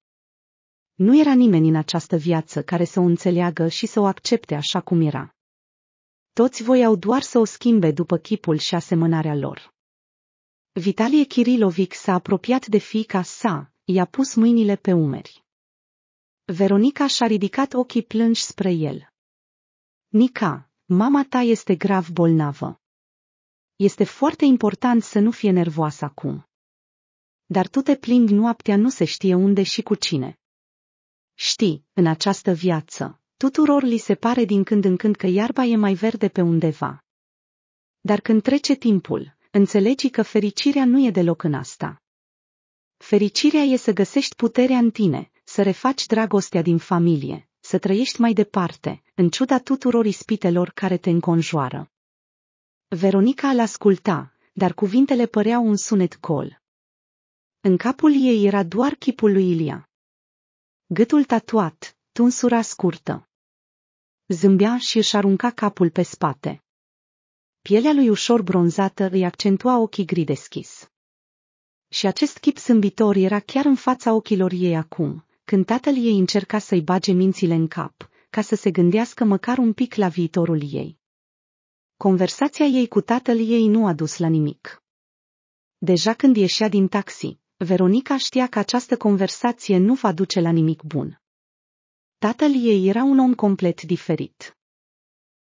[SPEAKER 1] Nu era nimeni în această viață care să o înțeleagă și să o accepte așa cum era. Toți voiau doar să o schimbe după chipul și asemănarea lor. Vitalie Kirilovic s-a apropiat de fiica sa, i-a pus mâinile pe umeri. Veronica și-a ridicat ochii plânși spre el. Nica, mama ta este grav bolnavă. Este foarte important să nu fie nervoasă acum. Dar tu te plimbi noaptea nu se știe unde și cu cine. Știi, în această viață, tuturor li se pare din când în când că iarba e mai verde pe undeva. Dar când trece timpul, înțelegi că fericirea nu e deloc în asta. Fericirea e să găsești puterea în tine, să refaci dragostea din familie, să trăiești mai departe, în ciuda tuturor ispitelor care te înconjoară. Veronica îl asculta, dar cuvintele păreau un sunet col. În capul ei era doar chipul lui Ilia. Gâtul tatuat, tunsura scurtă. Zâmbea și își arunca capul pe spate. Pielea lui ușor bronzată îi accentua ochii gri deschis. Și acest chip zâmbitor era chiar în fața ochilor ei acum, când tatăl ei încerca să-i bage mințile în cap, ca să se gândească măcar un pic la viitorul ei. Conversația ei cu tatăl ei nu a dus la nimic. Deja când ieșea din taxi, Veronica știa că această conversație nu va duce la nimic bun. Tatăl ei era un om complet diferit.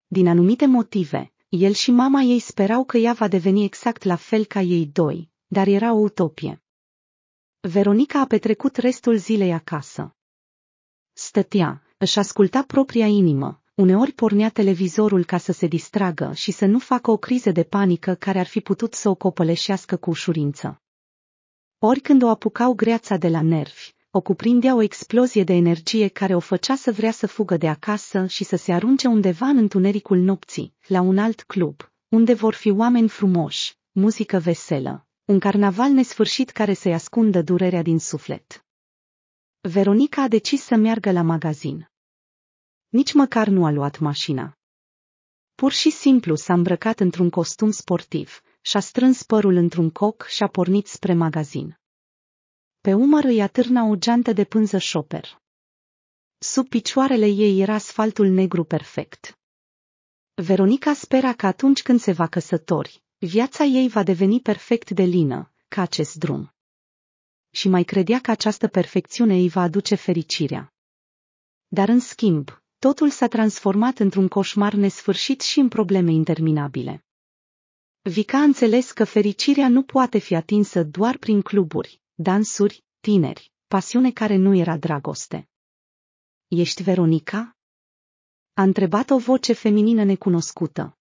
[SPEAKER 1] Din anumite motive, el și mama ei sperau că ea va deveni exact la fel ca ei doi, dar era o utopie. Veronica a petrecut restul zilei acasă. Stătea, își asculta propria inimă, uneori pornea televizorul ca să se distragă și să nu facă o criză de panică care ar fi putut să o copăleșească cu ușurință. Ori când o apucau greața de la nervi, o cuprindea o explozie de energie care o făcea să vrea să fugă de acasă și să se arunce undeva în întunericul nopții, la un alt club, unde vor fi oameni frumoși, muzică veselă, un carnaval nesfârșit care să-i ascundă durerea din suflet. Veronica a decis să meargă la magazin. Nici măcar nu a luat mașina. Pur și simplu s-a îmbrăcat într-un costum sportiv, și-a strâns părul într-un coc și a pornit spre magazin. Pe umăr îi atârna o geantă de pânză șoper. Sub picioarele ei era asfaltul negru perfect. Veronica spera că atunci când se va căsători, viața ei va deveni perfect de lină, ca acest drum. Și mai credea că această perfecțiune îi va aduce fericirea. Dar în schimb, totul s-a transformat într-un coșmar nesfârșit și în probleme interminabile. Vica a înțeles că fericirea nu poate fi atinsă doar prin cluburi, dansuri, tineri, pasiune care nu era dragoste. Ești Veronica? A întrebat o voce feminină necunoscută.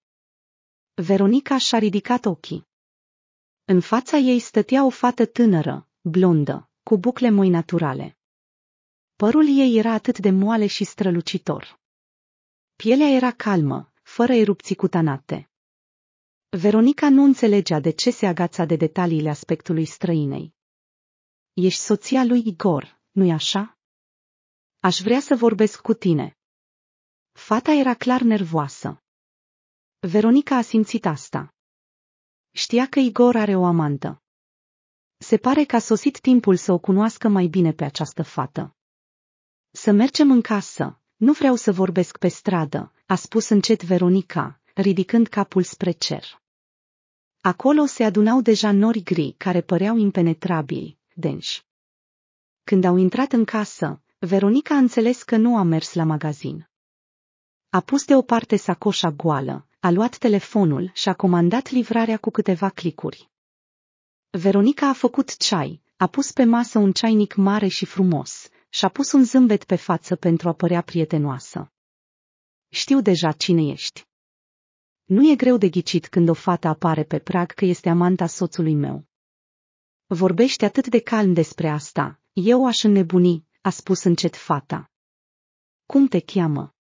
[SPEAKER 1] Veronica și-a ridicat ochii. În fața ei stătea o fată tânără, blondă, cu bucle moi naturale. Părul ei era atât de moale și strălucitor. Pielea era calmă, fără erupții cutanate. Veronica nu înțelegea de ce se agața de detaliile aspectului străinei. Ești soția lui Igor, nu-i așa? Aș vrea să vorbesc cu tine. Fata era clar nervoasă. Veronica a simțit asta. Știa că Igor are o amantă. Se pare că a sosit timpul să o cunoască mai bine pe această fată. Să mergem în casă, nu vreau să vorbesc pe stradă, a spus încet Veronica, ridicând capul spre cer. Acolo se adunau deja nori gri care păreau impenetrabili, denși. Când au intrat în casă, Veronica a înțeles că nu a mers la magazin. A pus deoparte sacoșa goală, a luat telefonul și a comandat livrarea cu câteva clicuri. Veronica a făcut ceai, a pus pe masă un ceainic mare și frumos, și-a pus un zâmbet pe față pentru a părea prietenoasă. Știu deja cine ești. Nu e greu de ghicit când o fată apare pe prag că este amanta soțului meu. Vorbește atât de calm despre asta, eu aș înnebuni, a spus încet fata. Cum te cheamă?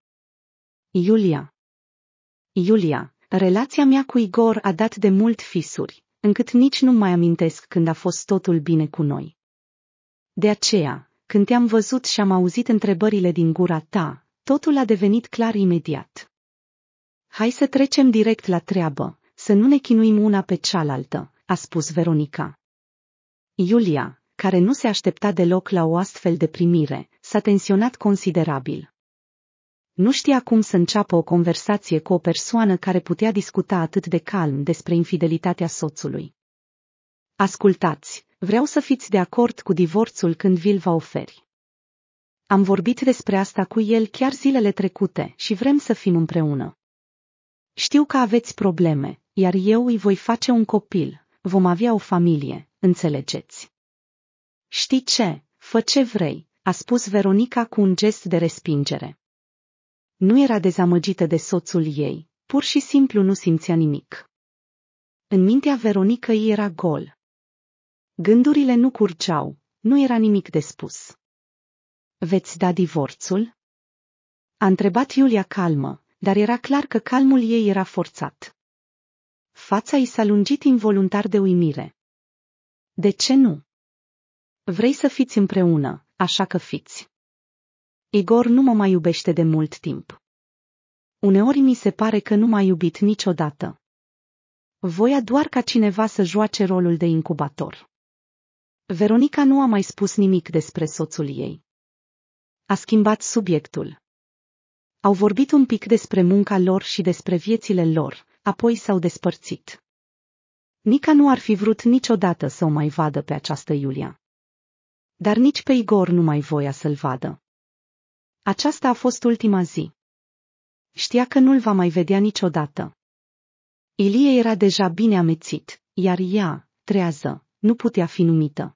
[SPEAKER 1] Iulia. Iulia, relația mea cu Igor a dat de mult fisuri, încât nici nu mai amintesc când a fost totul bine cu noi. De aceea, când te-am văzut și am auzit întrebările din gura ta, totul a devenit clar imediat. Hai să trecem direct la treabă, să nu ne chinuim una pe cealaltă, a spus Veronica. Iulia, care nu se aștepta deloc la o astfel de primire, s-a tensionat considerabil. Nu știa cum să înceapă o conversație cu o persoană care putea discuta atât de calm despre infidelitatea soțului. Ascultați, Vreau să fiți de acord cu divorțul când vi-l va oferi. Am vorbit despre asta cu el chiar zilele trecute și vrem să fim împreună. Știu că aveți probleme, iar eu îi voi face un copil, vom avea o familie, înțelegeți. Știi ce, fă ce vrei, a spus Veronica cu un gest de respingere. Nu era dezamăgită de soțul ei, pur și simplu nu simțea nimic. În mintea Veronicăi era gol, Gândurile nu curceau, nu era nimic de spus. Veți da divorțul? A întrebat Iulia calmă, dar era clar că calmul ei era forțat. Fața i s-a lungit involuntar de uimire. De ce nu? Vrei să fiți împreună, așa că fiți. Igor nu mă mai iubește de mult timp. Uneori mi se pare că nu m-a iubit niciodată. Voia doar ca cineva să joace rolul de incubator. Veronica nu a mai spus nimic despre soțul ei. A schimbat subiectul. Au vorbit un pic despre munca lor și despre viețile lor, apoi s-au despărțit. Nica nu ar fi vrut niciodată să o mai vadă pe această Iulia. Dar nici pe Igor nu mai voia să-l vadă. Aceasta a fost ultima zi. Știa că nu-l va mai vedea niciodată. Ilie era deja bine amețit, iar ea, trează, nu putea fi numită.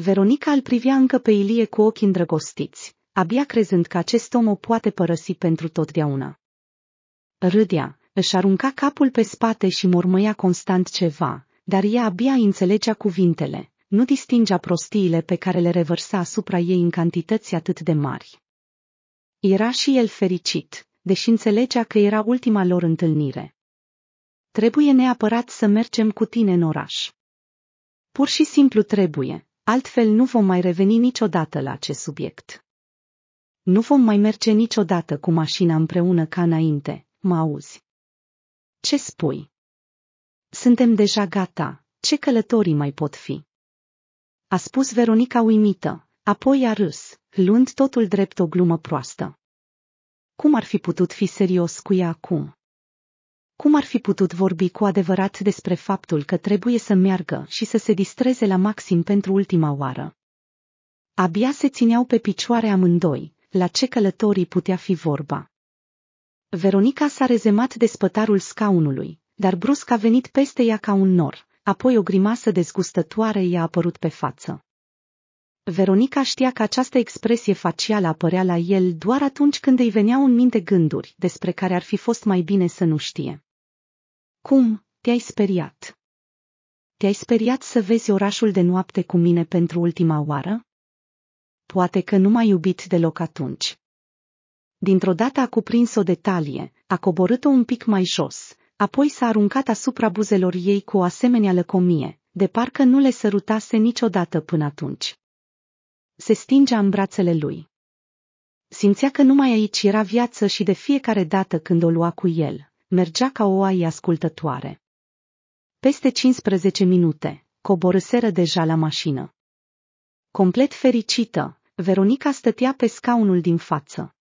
[SPEAKER 1] Veronica îl privea încă pe Ilie cu ochii îndrăgostiți, abia crezând că acest om o poate părăsi pentru totdeauna. Râdea, își arunca capul pe spate și mormăia constant ceva, dar ea abia înțelegea cuvintele, nu distingea prostiile pe care le revărsa asupra ei în cantități atât de mari. Era și el fericit, deși înțelegea că era ultima lor întâlnire. Trebuie neapărat să mergem cu tine în oraș. Pur și simplu trebuie, altfel nu vom mai reveni niciodată la acest subiect. Nu vom mai merge niciodată cu mașina împreună ca înainte, mă auzi. Ce spui? Suntem deja gata, ce călătorii mai pot fi? A spus Veronica uimită, apoi a râs, luând totul drept o glumă proastă. Cum ar fi putut fi serios cu ea acum? Cum ar fi putut vorbi cu adevărat despre faptul că trebuie să meargă și să se distreze la maxim pentru ultima oară? Abia se țineau pe picioare amândoi, la ce călătorii putea fi vorba. Veronica s-a rezemat de spătarul scaunului, dar brusc a venit peste ea ca un nor, apoi o grimasă dezgustătoare i-a apărut pe față. Veronica știa că această expresie facială apărea la el doar atunci când îi veneau în minte gânduri despre care ar fi fost mai bine să nu știe. Cum, te-ai speriat? Te-ai speriat să vezi orașul de noapte cu mine pentru ultima oară? Poate că nu m-ai iubit deloc atunci. Dintr-o dată a cuprins o detalie, a coborât-o un pic mai jos, apoi s-a aruncat asupra buzelor ei cu o asemenea lăcomie, de parcă nu le sărutase niciodată până atunci. Se stingea în brațele lui. Simțea că numai aici era viață și de fiecare dată când o lua cu el, mergea ca o aie ascultătoare. Peste 15 minute, coborâseră deja la mașină. Complet fericită, Veronica stătea pe scaunul din față.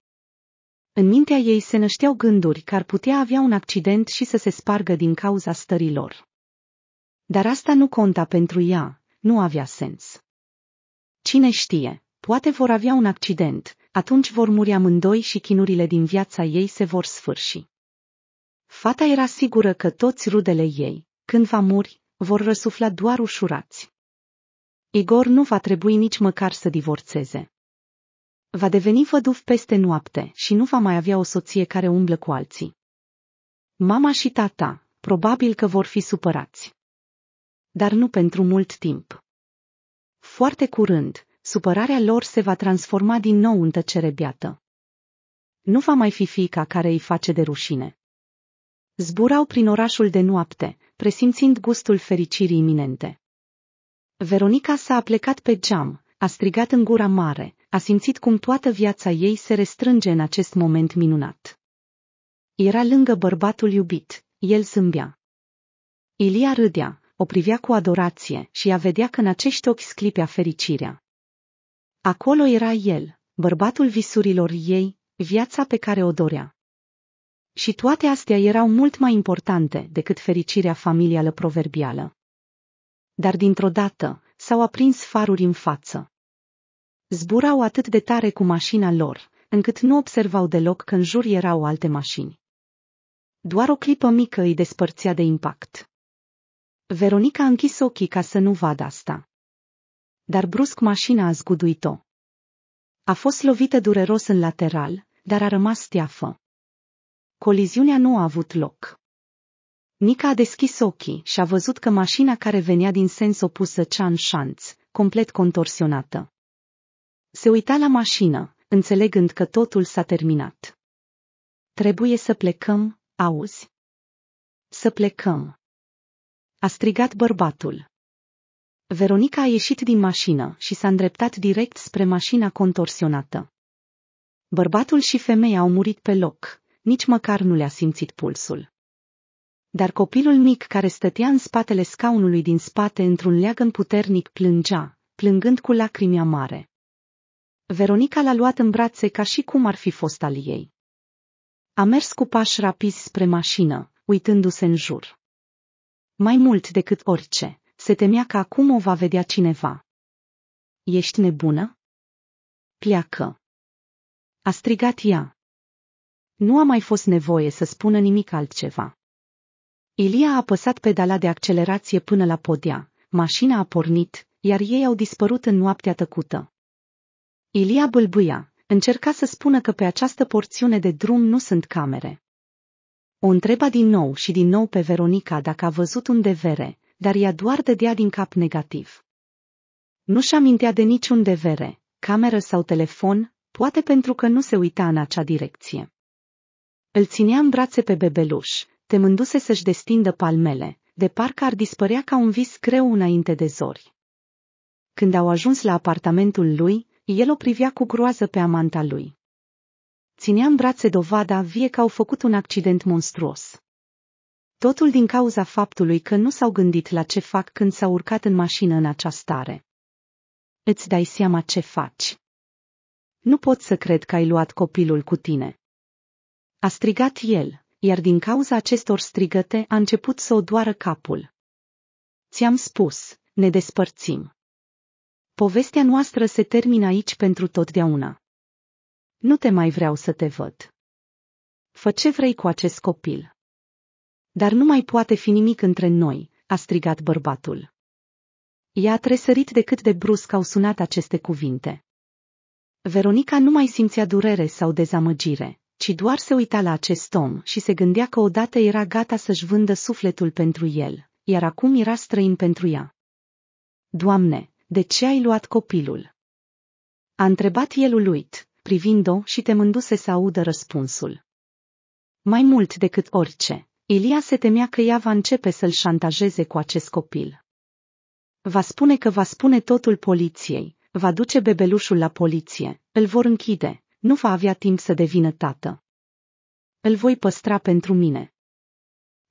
[SPEAKER 1] În mintea ei se nășteau gânduri că ar putea avea un accident și să se spargă din cauza stărilor. Dar asta nu conta pentru ea, nu avea sens. Cine știe, poate vor avea un accident, atunci vor muri amândoi și chinurile din viața ei se vor sfârși. Fata era sigură că toți rudele ei, când va muri, vor răsufla doar ușurați. Igor nu va trebui nici măcar să divorțeze. Va deveni văduv peste noapte și nu va mai avea o soție care umblă cu alții. Mama și tata, probabil că vor fi supărați. Dar nu pentru mult timp. Foarte curând, supărarea lor se va transforma din nou în tăcere beată. Nu va mai fi fica care îi face de rușine. Zburau prin orașul de noapte, presimțind gustul fericirii iminente. Veronica s-a aplecat pe geam, a strigat în gura mare, a simțit cum toată viața ei se restrânge în acest moment minunat. Era lângă bărbatul iubit, el zâmbea. Ilia râdea, o privea cu adorație și ea vedea că în acești ochi sclipea fericirea. Acolo era el, bărbatul visurilor ei, viața pe care o dorea. Și toate astea erau mult mai importante decât fericirea familială proverbială. Dar dintr-o dată, s-au aprins faruri în față. Zburau atât de tare cu mașina lor, încât nu observau deloc că în jur erau alte mașini. Doar o clipă mică îi despărțea de impact. Veronica a închis ochii ca să nu vadă asta. Dar brusc mașina a zguduit-o. A fost lovită dureros în lateral, dar a rămas steafă. Coliziunea nu a avut loc. Nica a deschis ochii și a văzut că mașina care venea din sens opusă cea în șanț, complet contorsionată. Se uita la mașină, înțelegând că totul s-a terminat. Trebuie să plecăm, auzi? Să plecăm. A strigat bărbatul. Veronica a ieșit din mașină și s-a îndreptat direct spre mașina contorsionată. Bărbatul și femeia au murit pe loc, nici măcar nu le-a simțit pulsul. Dar copilul mic care stătea în spatele scaunului din spate într-un leagăn puternic plângea, plângând cu lacrimi amare. Veronica l-a luat în brațe ca și cum ar fi fost al ei. A mers cu pași rapizi spre mașină, uitându-se în jur. Mai mult decât orice, se temea că acum o va vedea cineva. Ești nebună? Pleacă! A strigat ea, nu a mai fost nevoie să spună nimic altceva. Ilia a apăsat pedala de accelerație până la podea, mașina a pornit, iar ei au dispărut în noaptea tăcută. Ilia bâlbâia, încerca să spună că pe această porțiune de drum nu sunt camere. O întreba din nou și din nou pe Veronica dacă a văzut un devere, dar ea doar dădea din cap negativ. Nu-și amintea de niciun devere, cameră sau telefon, poate pentru că nu se uita în acea direcție. Îl ținea în brațe pe bebeluș, temându-se să-și destindă palmele, de parcă ar dispărea ca un vis greu înainte de zori. Când au ajuns la apartamentul lui, el o privea cu groază pe amanta lui. Ținea în brațe dovada vie că au făcut un accident monstruos. Totul din cauza faptului că nu s-au gândit la ce fac când s-au urcat în mașină în această stare. Îți dai seama ce faci. Nu pot să cred că ai luat copilul cu tine. A strigat el, iar din cauza acestor strigăte a început să o doară capul. Ți-am spus, ne despărțim. Povestea noastră se termină aici pentru totdeauna. Nu te mai vreau să te văd. Fă ce vrei cu acest copil. Dar nu mai poate fi nimic între noi, a strigat bărbatul. Ea a tresărit de cât de brusc au sunat aceste cuvinte. Veronica nu mai simțea durere sau dezamăgire ci doar se uita la acest om și se gândea că odată era gata să-și vândă sufletul pentru el, iar acum era străin pentru ea. Doamne, de ce ai luat copilul? A întrebat el uluit, privind-o și temându-se să audă răspunsul. Mai mult decât orice, Ilia se temea că ea va începe să-l șantajeze cu acest copil. Va spune că va spune totul poliției, va duce bebelușul la poliție, îl vor închide, nu va avea timp să devină tată. Îl voi păstra pentru mine.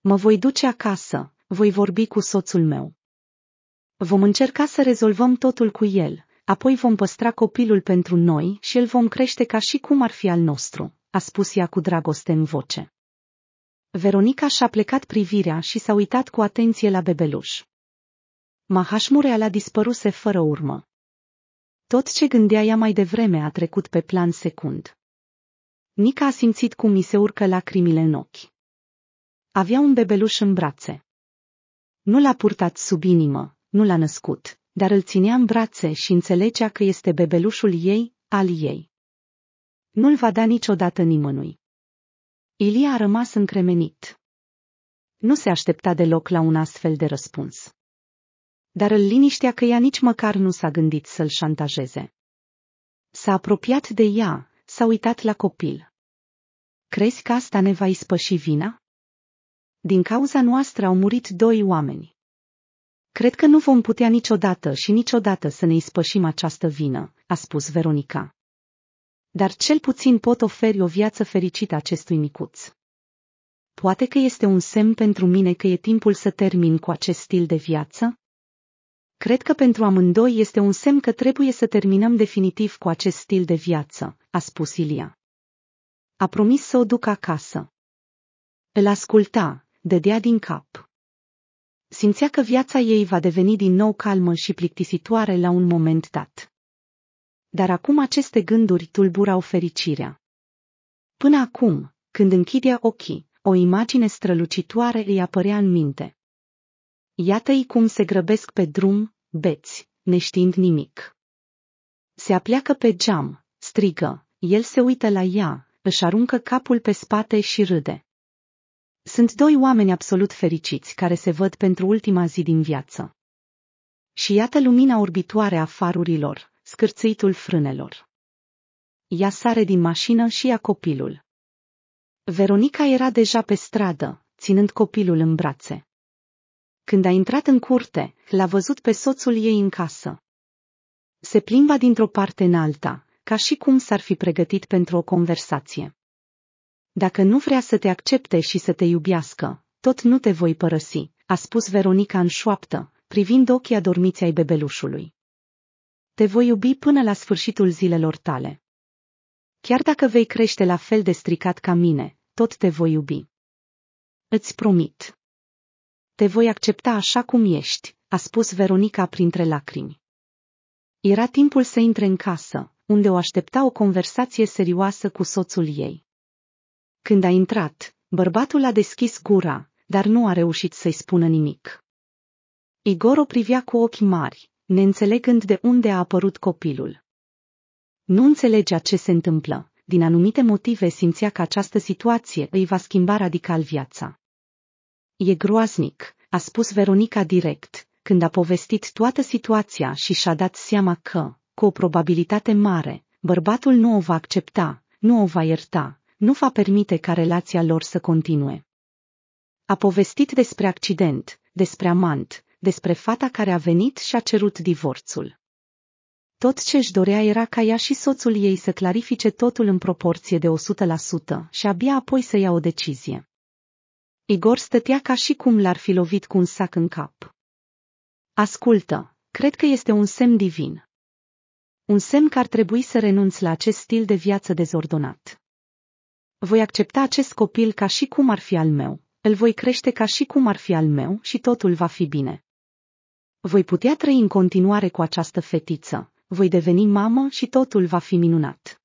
[SPEAKER 1] Mă voi duce acasă, voi vorbi cu soțul meu. Vom încerca să rezolvăm totul cu el, apoi vom păstra copilul pentru noi și îl vom crește ca și cum ar fi al nostru, a spus ea cu dragoste în voce. Veronica și-a plecat privirea și s-a uitat cu atenție la bebeluș. l-a dispăruse fără urmă. Tot ce gândea ea mai devreme a trecut pe plan secund. Nica a simțit cum mi se urcă lacrimile în ochi. Avea un bebeluș în brațe. Nu l-a purtat sub inimă, nu l-a născut, dar îl ținea în brațe și înțelegea că este bebelușul ei, al ei. Nu-l va da niciodată nimănui. Ilia a rămas încremenit. Nu se aștepta deloc la un astfel de răspuns dar îl liniștea că ea nici măcar nu s-a gândit să-l șantajeze. S-a apropiat de ea, s-a uitat la copil. Crezi că asta ne va ispăși vina? Din cauza noastră au murit doi oameni. Cred că nu vom putea niciodată și niciodată să ne ispășim această vină, a spus Veronica. Dar cel puțin pot oferi o viață fericită acestui micuț. Poate că este un semn pentru mine că e timpul să termin cu acest stil de viață? Cred că pentru amândoi este un semn că trebuie să terminăm definitiv cu acest stil de viață, a spus Ilia. A promis să o duc acasă. Îl asculta, dădea din cap. Simțea că viața ei va deveni din nou calmă și plictisitoare la un moment dat. Dar acum aceste gânduri tulburau fericirea. Până acum, când închidea ochii, o imagine strălucitoare îi apărea în minte, Iată-i cum se grăbesc pe drum, beți, neștiind nimic. Se apleacă pe geam, strigă, el se uită la ea, își aruncă capul pe spate și râde. Sunt doi oameni absolut fericiți care se văd pentru ultima zi din viață. Și iată lumina orbitoare a farurilor, scârțâitul frânelor. Ea sare din mașină și ia copilul. Veronica era deja pe stradă, ținând copilul în brațe. Când a intrat în curte, l-a văzut pe soțul ei în casă. Se plimba dintr-o parte în alta, ca și cum s-ar fi pregătit pentru o conversație. Dacă nu vrea să te accepte și să te iubiască, tot nu te voi părăsi, a spus Veronica în șoaptă, privind ochii adormiți ai bebelușului. Te voi iubi până la sfârșitul zilelor tale. Chiar dacă vei crește la fel de stricat ca mine, tot te voi iubi. Îți promit. Te voi accepta așa cum ești, a spus Veronica printre lacrimi. Era timpul să intre în casă, unde o aștepta o conversație serioasă cu soțul ei. Când a intrat, bărbatul a deschis gura, dar nu a reușit să-i spună nimic. Igor o privea cu ochi mari, neînțelegând de unde a apărut copilul. Nu înțelegea ce se întâmplă, din anumite motive simțea că această situație îi va schimba radical viața. E groaznic, a spus Veronica direct, când a povestit toată situația și și-a dat seama că, cu o probabilitate mare, bărbatul nu o va accepta, nu o va ierta, nu va permite ca relația lor să continue. A povestit despre accident, despre amant, despre fata care a venit și a cerut divorțul. Tot ce își dorea era ca ea și soțul ei să clarifice totul în proporție de 100% și abia apoi să ia o decizie. Igor stătea ca și cum l-ar fi lovit cu un sac în cap. Ascultă, cred că este un semn divin. Un semn că ar trebui să renunți la acest stil de viață dezordonat. Voi accepta acest copil ca și cum ar fi al meu, îl voi crește ca și cum ar fi al meu și totul va fi bine. Voi putea trăi în continuare cu această fetiță, voi deveni mamă și totul va fi minunat.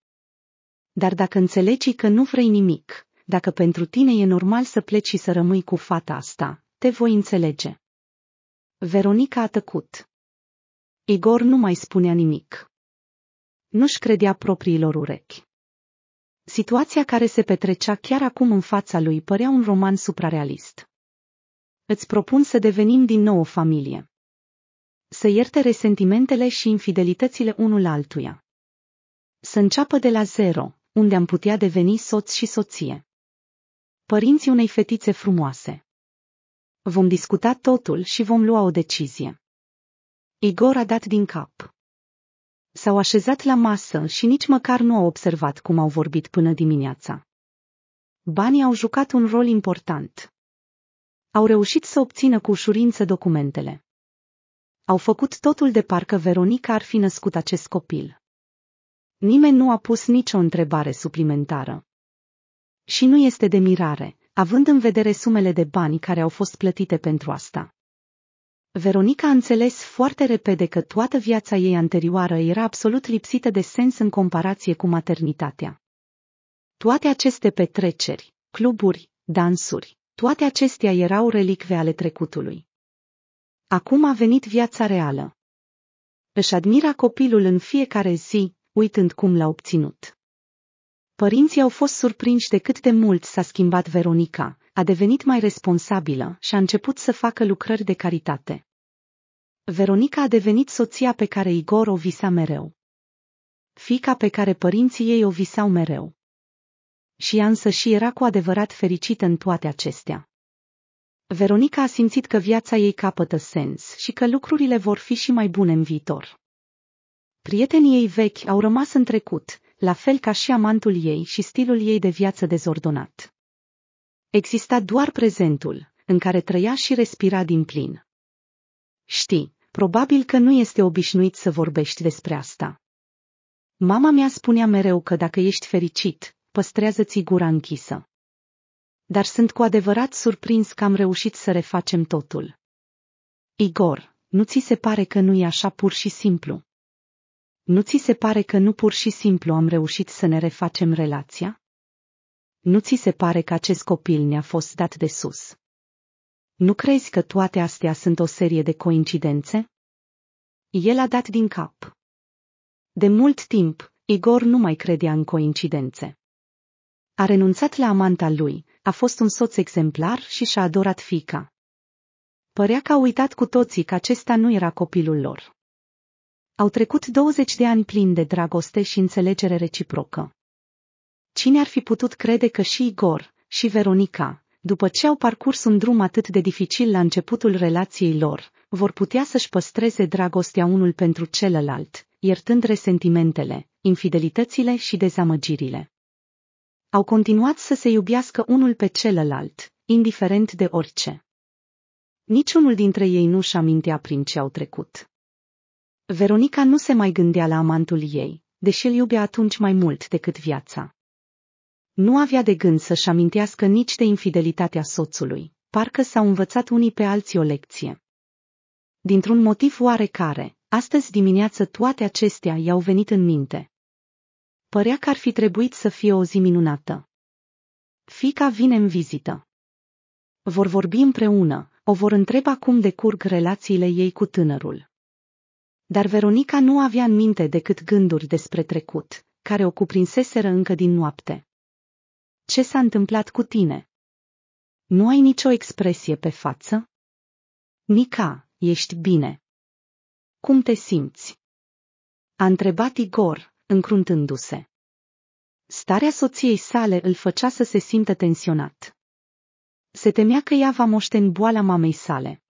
[SPEAKER 1] Dar dacă înțelegi că nu vrei nimic, dacă pentru tine e normal să pleci și să rămâi cu fata asta, te voi înțelege. Veronica a tăcut. Igor nu mai spunea nimic. Nu-și credea propriilor urechi. Situația care se petrecea chiar acum în fața lui părea un roman suprarealist. Îți propun să devenim din nou o familie. Să ierte resentimentele și infidelitățile unul altuia. Să înceapă de la zero, unde am putea deveni soț și soție părinții unei fetițe frumoase. Vom discuta totul și vom lua o decizie. Igor a dat din cap. S-au așezat la masă și nici măcar nu au observat cum au vorbit până dimineața. Banii au jucat un rol important. Au reușit să obțină cu ușurință documentele. Au făcut totul de parcă Veronica ar fi născut acest copil. Nimeni nu a pus nicio întrebare suplimentară. Și nu este de mirare, având în vedere sumele de bani care au fost plătite pentru asta. Veronica a înțeles foarte repede că toată viața ei anterioară era absolut lipsită de sens în comparație cu maternitatea. Toate aceste petreceri, cluburi, dansuri, toate acestea erau relicve ale trecutului. Acum a venit viața reală. Își admira copilul în fiecare zi, uitând cum l-a obținut. Părinții au fost surprinși de cât de mult s-a schimbat Veronica, a devenit mai responsabilă și a început să facă lucrări de caritate. Veronica a devenit soția pe care Igor o visa mereu. Fica pe care părinții ei o visau mereu. Și ea însă și era cu adevărat fericită în toate acestea. Veronica a simțit că viața ei capătă sens și că lucrurile vor fi și mai bune în viitor. Prietenii ei vechi au rămas în trecut, la fel ca și amantul ei și stilul ei de viață dezordonat. Exista doar prezentul, în care trăia și respira din plin. Știi, probabil că nu este obișnuit să vorbești despre asta. Mama mea spunea mereu că dacă ești fericit, păstrează-ți gura închisă. Dar sunt cu adevărat surprins că am reușit să refacem totul. Igor, nu ți se pare că nu e așa pur și simplu? Nu ți se pare că nu pur și simplu am reușit să ne refacem relația? Nu ți se pare că acest copil ne-a fost dat de sus? Nu crezi că toate astea sunt o serie de coincidențe? El a dat din cap. De mult timp, Igor nu mai credea în coincidențe. A renunțat la amanta lui, a fost un soț exemplar și și-a adorat fica. Părea că a uitat cu toții că acesta nu era copilul lor. Au trecut 20 de ani plini de dragoste și înțelegere reciprocă. Cine ar fi putut crede că și Igor, și Veronica, după ce au parcurs un drum atât de dificil la începutul relației lor, vor putea să-și păstreze dragostea unul pentru celălalt, iertând resentimentele, infidelitățile și dezamăgirile. Au continuat să se iubească unul pe celălalt, indiferent de orice. Niciunul dintre ei nu și amintea prin ce au trecut. Veronica nu se mai gândea la amantul ei, deși îl iubea atunci mai mult decât viața. Nu avea de gând să-și amintească nici de infidelitatea soțului, parcă s-au învățat unii pe alții o lecție. Dintr-un motiv oarecare, astăzi dimineață toate acestea i-au venit în minte. Părea că ar fi trebuit să fie o zi minunată. Fica vine în vizită. Vor vorbi împreună, o vor întreba cum decurg relațiile ei cu tânărul. Dar Veronica nu avea în minte decât gânduri despre trecut, care o cuprinseseră încă din noapte. Ce s-a întâmplat cu tine? Nu ai nicio expresie pe față? Nica, ești bine. Cum te simți? A întrebat Igor, încruntându-se. Starea soției sale îl făcea să se simtă tensionat. Se temea că ea va moșteni boala mamei sale.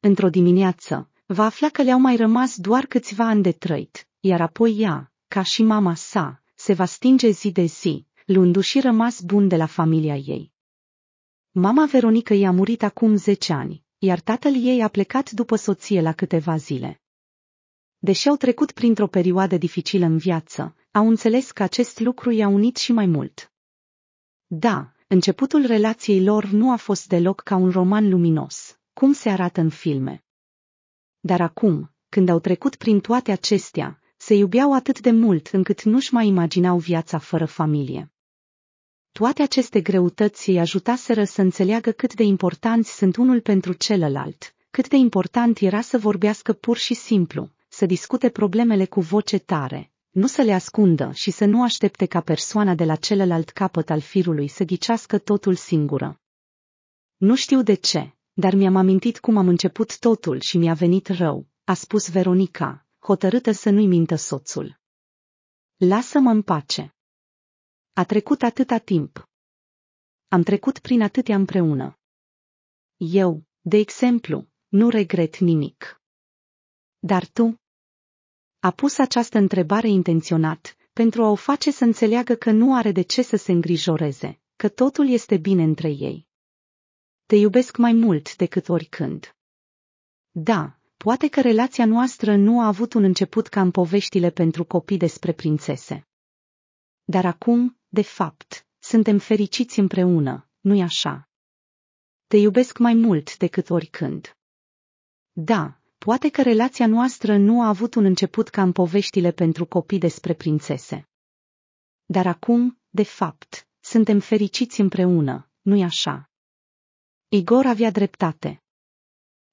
[SPEAKER 1] Într-o dimineață, Va afla că le-au mai rămas doar câțiva ani de trăit, iar apoi ea, ca și mama sa, se va stinge zi de zi, luându-și rămas bun de la familia ei. Mama Veronica i-a murit acum 10 ani, iar tatăl ei a plecat după soție la câteva zile. Deși au trecut printr-o perioadă dificilă în viață, au înțeles că acest lucru i-a unit și mai mult. Da, începutul relației lor nu a fost deloc ca un roman luminos, cum se arată în filme. Dar acum, când au trecut prin toate acestea, se iubeau atât de mult încât nu-și mai imaginau viața fără familie. Toate aceste greutăți îi ajutaseră să înțeleagă cât de importanți sunt unul pentru celălalt, cât de important era să vorbească pur și simplu, să discute problemele cu voce tare, nu să le ascundă și să nu aștepte ca persoana de la celălalt capăt al firului să ghicească totul singură. Nu știu de ce, dar mi-am amintit cum am început totul și mi-a venit rău, a spus Veronica, hotărâtă să nu-i mintă soțul. Lasă-mă în pace. A trecut atâta timp. Am trecut prin atâtea împreună. Eu, de exemplu, nu regret nimic. Dar tu? A pus această întrebare intenționat, pentru a o face să înțeleagă că nu are de ce să se îngrijoreze, că totul este bine între ei te iubesc mai mult decât oricând. Da, poate că relația noastră nu a avut un început ca în poveștile pentru copii despre prințese. Dar acum, de fapt, suntem fericiți împreună, nu-i așa? Te iubesc mai mult decât oricând. Da, poate că relația noastră nu a avut un început ca în poveștile pentru copii despre prințese. Dar acum, de fapt, suntem fericiți împreună, nu-i așa? Igor avea dreptate.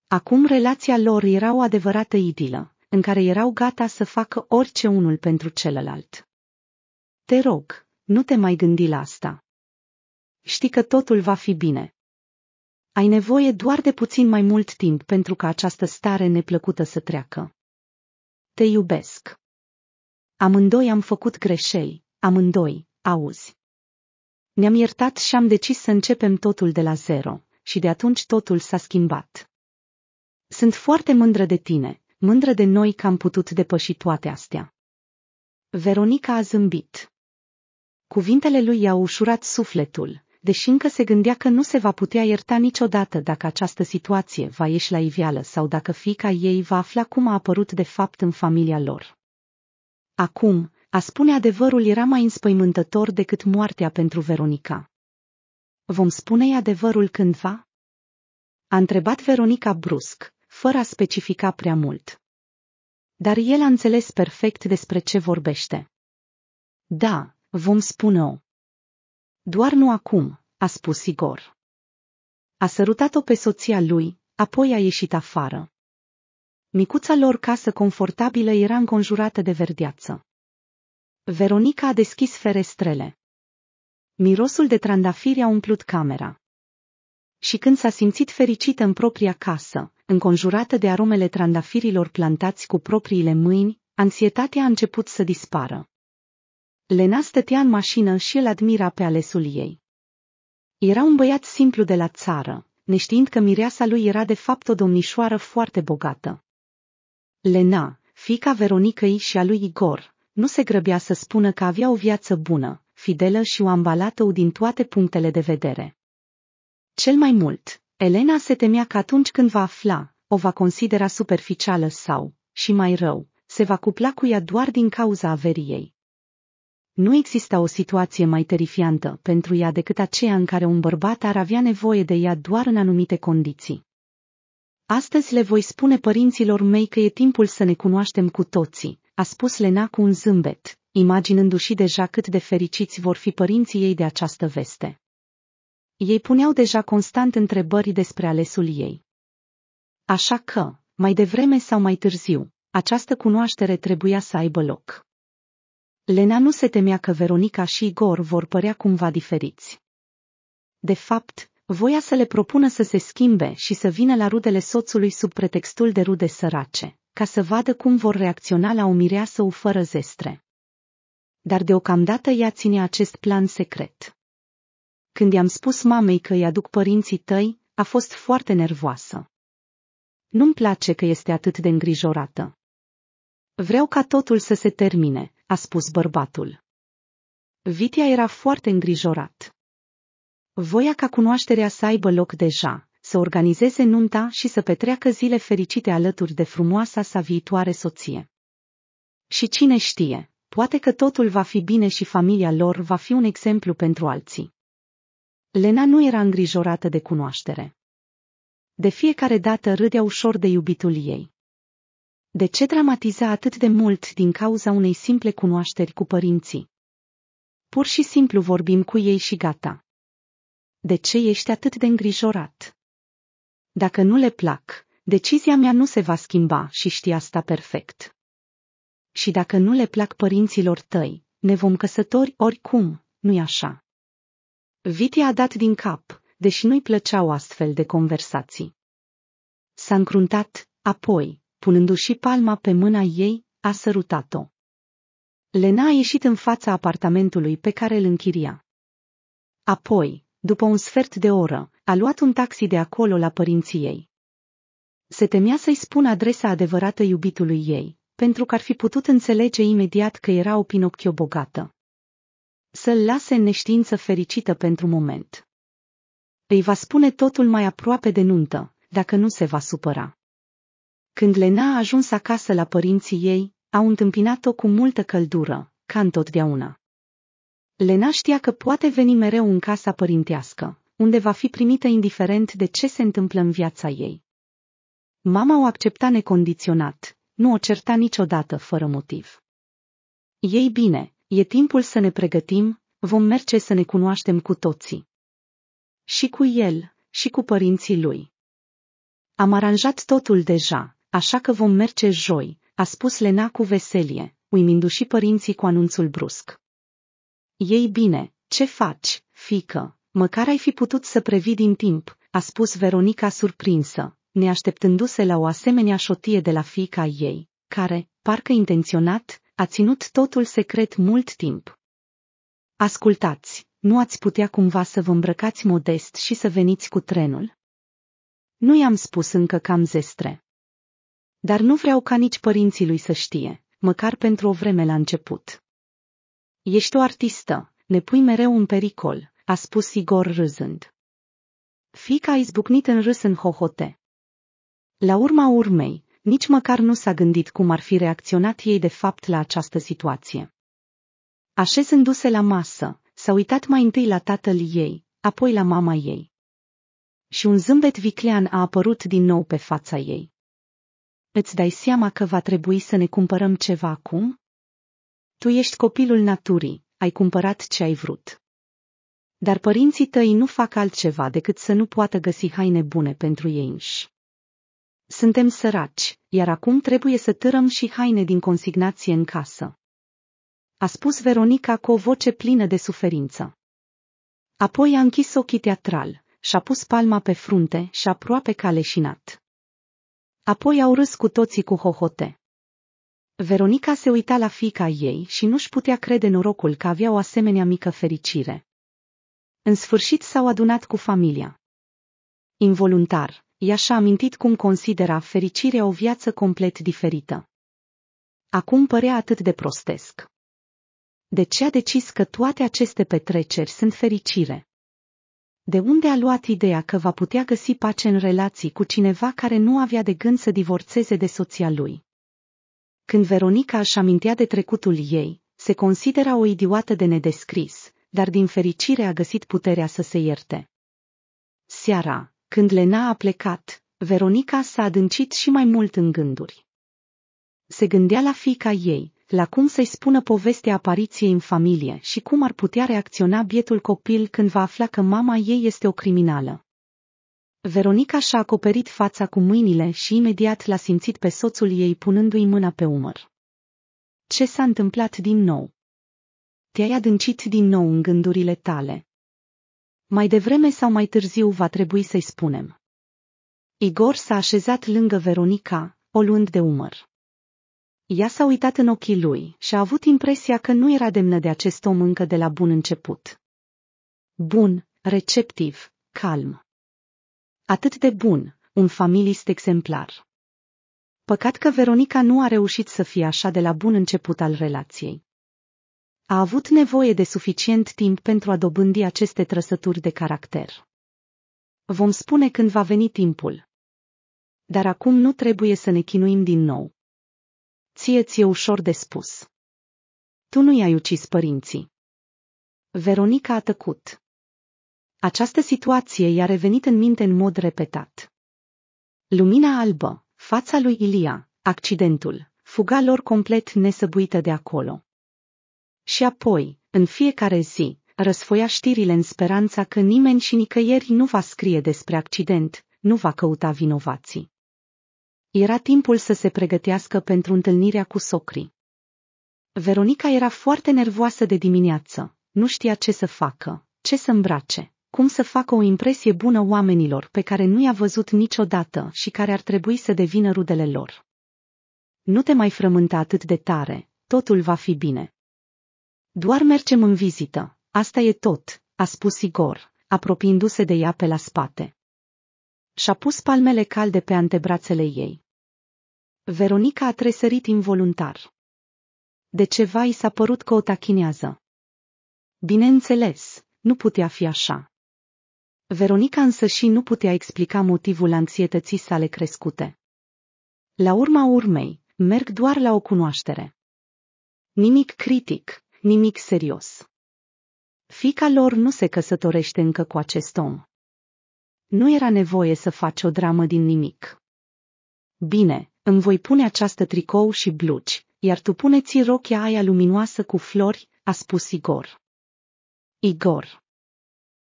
[SPEAKER 1] Acum relația lor era o adevărată idilă, în care erau gata să facă orice unul pentru celălalt. Te rog, nu te mai gândi la asta. Știi că totul va fi bine. Ai nevoie doar de puțin mai mult timp pentru ca această stare neplăcută să treacă. Te iubesc. Amândoi am făcut greșeli, amândoi, auzi. Ne-am iertat și am decis să începem totul de la zero și de atunci totul s-a schimbat. Sunt foarte mândră de tine, mândră de noi că am putut depăși toate astea. Veronica a zâmbit. Cuvintele lui i-au ușurat sufletul, deși încă se gândea că nu se va putea ierta niciodată dacă această situație va ieși la iveală sau dacă fica ei va afla cum a apărut de fapt în familia lor. Acum, a spune adevărul era mai înspăimântător decât moartea pentru Veronica. Vom spune-i adevărul cândva? A întrebat Veronica brusc, fără a specifica prea mult. Dar el a înțeles perfect despre ce vorbește. Da, vom spune-o. Doar nu acum, a spus Igor. A sărutat-o pe soția lui, apoi a ieșit afară. Micuța lor casă confortabilă era înconjurată de verdeață. Veronica a deschis ferestrele. Mirosul de trandafiri a umplut camera. Și când s-a simțit fericită în propria casă, înconjurată de aromele trandafirilor plantați cu propriile mâini, anxietatea a început să dispară. Lena stătea în mașină și îl admira pe alesul ei. Era un băiat simplu de la țară, neștiind că mireasa lui era de fapt o domnișoară foarte bogată. Lena, fica Veronicăi și a lui Igor, nu se grăbea să spună că avea o viață bună, fidelă și o ambalată din toate punctele de vedere. Cel mai mult, Elena se temea că atunci când va afla, o va considera superficială sau, și mai rău, se va cupla cu ea doar din cauza averiei. Nu exista o situație mai terifiantă pentru ea decât aceea în care un bărbat ar avea nevoie de ea doar în anumite condiții. Astăzi le voi spune părinților mei că e timpul să ne cunoaștem cu toții, a spus Lena cu un zâmbet, imaginându-și deja cât de fericiți vor fi părinții ei de această veste. Ei puneau deja constant întrebări despre alesul ei. Așa că, mai devreme sau mai târziu, această cunoaștere trebuia să aibă loc. Lena nu se temea că Veronica și Igor vor părea cumva diferiți. De fapt, voia să le propună să se schimbe și să vină la rudele soțului sub pretextul de rude sărace, ca să vadă cum vor reacționa la o mireasă fără zestre dar deocamdată ea ține acest plan secret. Când i-am spus mamei că îi aduc părinții tăi, a fost foarte nervoasă. Nu-mi place că este atât de îngrijorată. Vreau ca totul să se termine, a spus bărbatul. Vitia era foarte îngrijorat. Voia ca cunoașterea să aibă loc deja, să organizeze nunta și să petreacă zile fericite alături de frumoasa sa viitoare soție. Și cine știe, poate că totul va fi bine și familia lor va fi un exemplu pentru alții. Lena nu era îngrijorată de cunoaștere. De fiecare dată râdea ușor de iubitul ei. De ce dramatiza atât de mult din cauza unei simple cunoașteri cu părinții? Pur și simplu vorbim cu ei și gata. De ce ești atât de îngrijorat? Dacă nu le plac, decizia mea nu se va schimba și știi asta perfect și dacă nu le plac părinților tăi, ne vom căsători oricum, nu-i așa? Viti a dat din cap, deși nu-i plăceau astfel de conversații. S-a încruntat, apoi, punându-și palma pe mâna ei, a sărutat-o. Lena a ieșit în fața apartamentului pe care îl închiria. Apoi, după un sfert de oră, a luat un taxi de acolo la părinții ei. Se temea să-i spună adresa adevărată iubitului ei, pentru că ar fi putut înțelege imediat că era o Pinocchio bogată. Să-l lase în neștiință fericită pentru moment. Îi va spune totul mai aproape de nuntă, dacă nu se va supăra. Când Lena a ajuns acasă la părinții ei, au întâmpinat-o cu multă căldură, ca întotdeauna. Lena știa că poate veni mereu în casa părintească, unde va fi primită indiferent de ce se întâmplă în viața ei. Mama o accepta necondiționat, nu o certa niciodată fără motiv. Ei bine, e timpul să ne pregătim, vom merge să ne cunoaștem cu toții. Și cu el, și cu părinții lui. Am aranjat totul deja, așa că vom merge joi, a spus Lena cu veselie, uimindu-și părinții cu anunțul brusc. Ei bine, ce faci, fică? Măcar ai fi putut să previi din timp, a spus Veronica surprinsă, neașteptându-se la o asemenea șotie de la fiica ei, care, parcă intenționat, a ținut totul secret mult timp. Ascultați, nu ați putea cumva să vă îmbrăcați modest și să veniți cu trenul? Nu i-am spus încă că am zestre. Dar nu vreau ca nici părinții lui să știe, măcar pentru o vreme la început. Ești o artistă, ne pui mereu în pericol, a spus Igor râzând. Fica a izbucnit în râs în hohote. La urma urmei, nici măcar nu s-a gândit cum ar fi reacționat ei de fapt la această situație. Așezându-se la masă, s-a uitat mai întâi la tatăl ei, apoi la mama ei. Și un zâmbet viclean a apărut din nou pe fața ei. Îți dai seama că va trebui să ne cumpărăm ceva acum? Tu ești copilul naturii, ai cumpărat ce ai vrut. Dar părinții tăi nu fac altceva decât să nu poată găsi haine bune pentru ei înși. Suntem săraci, iar acum trebuie să târăm și haine din consignație în casă. A spus Veronica cu o voce plină de suferință. Apoi a închis ochii teatral, și-a pus palma pe frunte și aproape caleșinat. Apoi au râs cu toții cu hohote. Veronica se uita la fica ei și nu-și putea crede norocul că avea o asemenea mică fericire. În sfârșit s-au adunat cu familia. Involuntar, i-aș amintit cum considera fericirea o viață complet diferită. Acum părea atât de prostesc. De ce a decis că toate aceste petreceri sunt fericire? De unde a luat ideea că va putea găsi pace în relații cu cineva care nu avea de gând să divorțeze de soția lui? Când Veronica își amintea de trecutul ei, se considera o idiotă de nedescris, dar din fericire a găsit puterea să se ierte. Seara, când Lena a plecat, Veronica s-a adâncit și mai mult în gânduri. Se gândea la fica ei, la cum să-i spună povestea apariției în familie și cum ar putea reacționa bietul copil când va afla că mama ei este o criminală. Veronica și-a acoperit fața cu mâinile și imediat l-a simțit pe soțul ei punându-i mâna pe umăr. Ce s-a întâmplat din nou? Te-ai adâncit din nou în gândurile tale, mai devreme sau mai târziu va trebui să-i spunem. Igor s-a așezat lângă Veronica, o luând de umăr. Ea s-a uitat în ochii lui și a avut impresia că nu era demnă de acest om încă de la bun început. Bun, receptiv, calm. Atât de bun, un familist exemplar. Păcat că Veronica nu a reușit să fie așa de la bun început al relației a avut nevoie de suficient timp pentru a dobândi aceste trăsături de caracter. Vom spune când va veni timpul. Dar acum nu trebuie să ne chinuim din nou. Ție ți-e ușor de spus. Tu nu i-ai ucis părinții. Veronica a tăcut. Această situație i-a revenit în minte în mod repetat. Lumina albă, fața lui Ilia, accidentul, fuga lor complet nesăbuită de acolo. Și apoi, în fiecare zi, răsfoia știrile în speranța că nimeni și nicăieri nu va scrie despre accident, nu va căuta vinovații. Era timpul să se pregătească pentru întâlnirea cu socrii. Veronica era foarte nervoasă de dimineață, nu știa ce să facă, ce să îmbrace, cum să facă o impresie bună oamenilor pe care nu i-a văzut niciodată și care ar trebui să devină rudele lor. Nu te mai frământa atât de tare, totul va fi bine. Doar mergem în vizită, asta e tot, a spus Igor, apropiindu-se de ea pe la spate. Și-a pus palmele calde pe antebrațele ei. Veronica a tresărit involuntar. De ceva i s-a părut că o tachinează. Bineînțeles, nu putea fi așa. Veronica însă și nu putea explica motivul anxietății sale crescute. La urma urmei, merg doar la o cunoaștere. Nimic critic, nimic serios. Fica lor nu se căsătorește încă cu acest om. Nu era nevoie să faci o dramă din nimic. Bine, îmi voi pune această tricou și blugi, iar tu puneți rochia aia luminoasă cu flori, a spus Igor. Igor.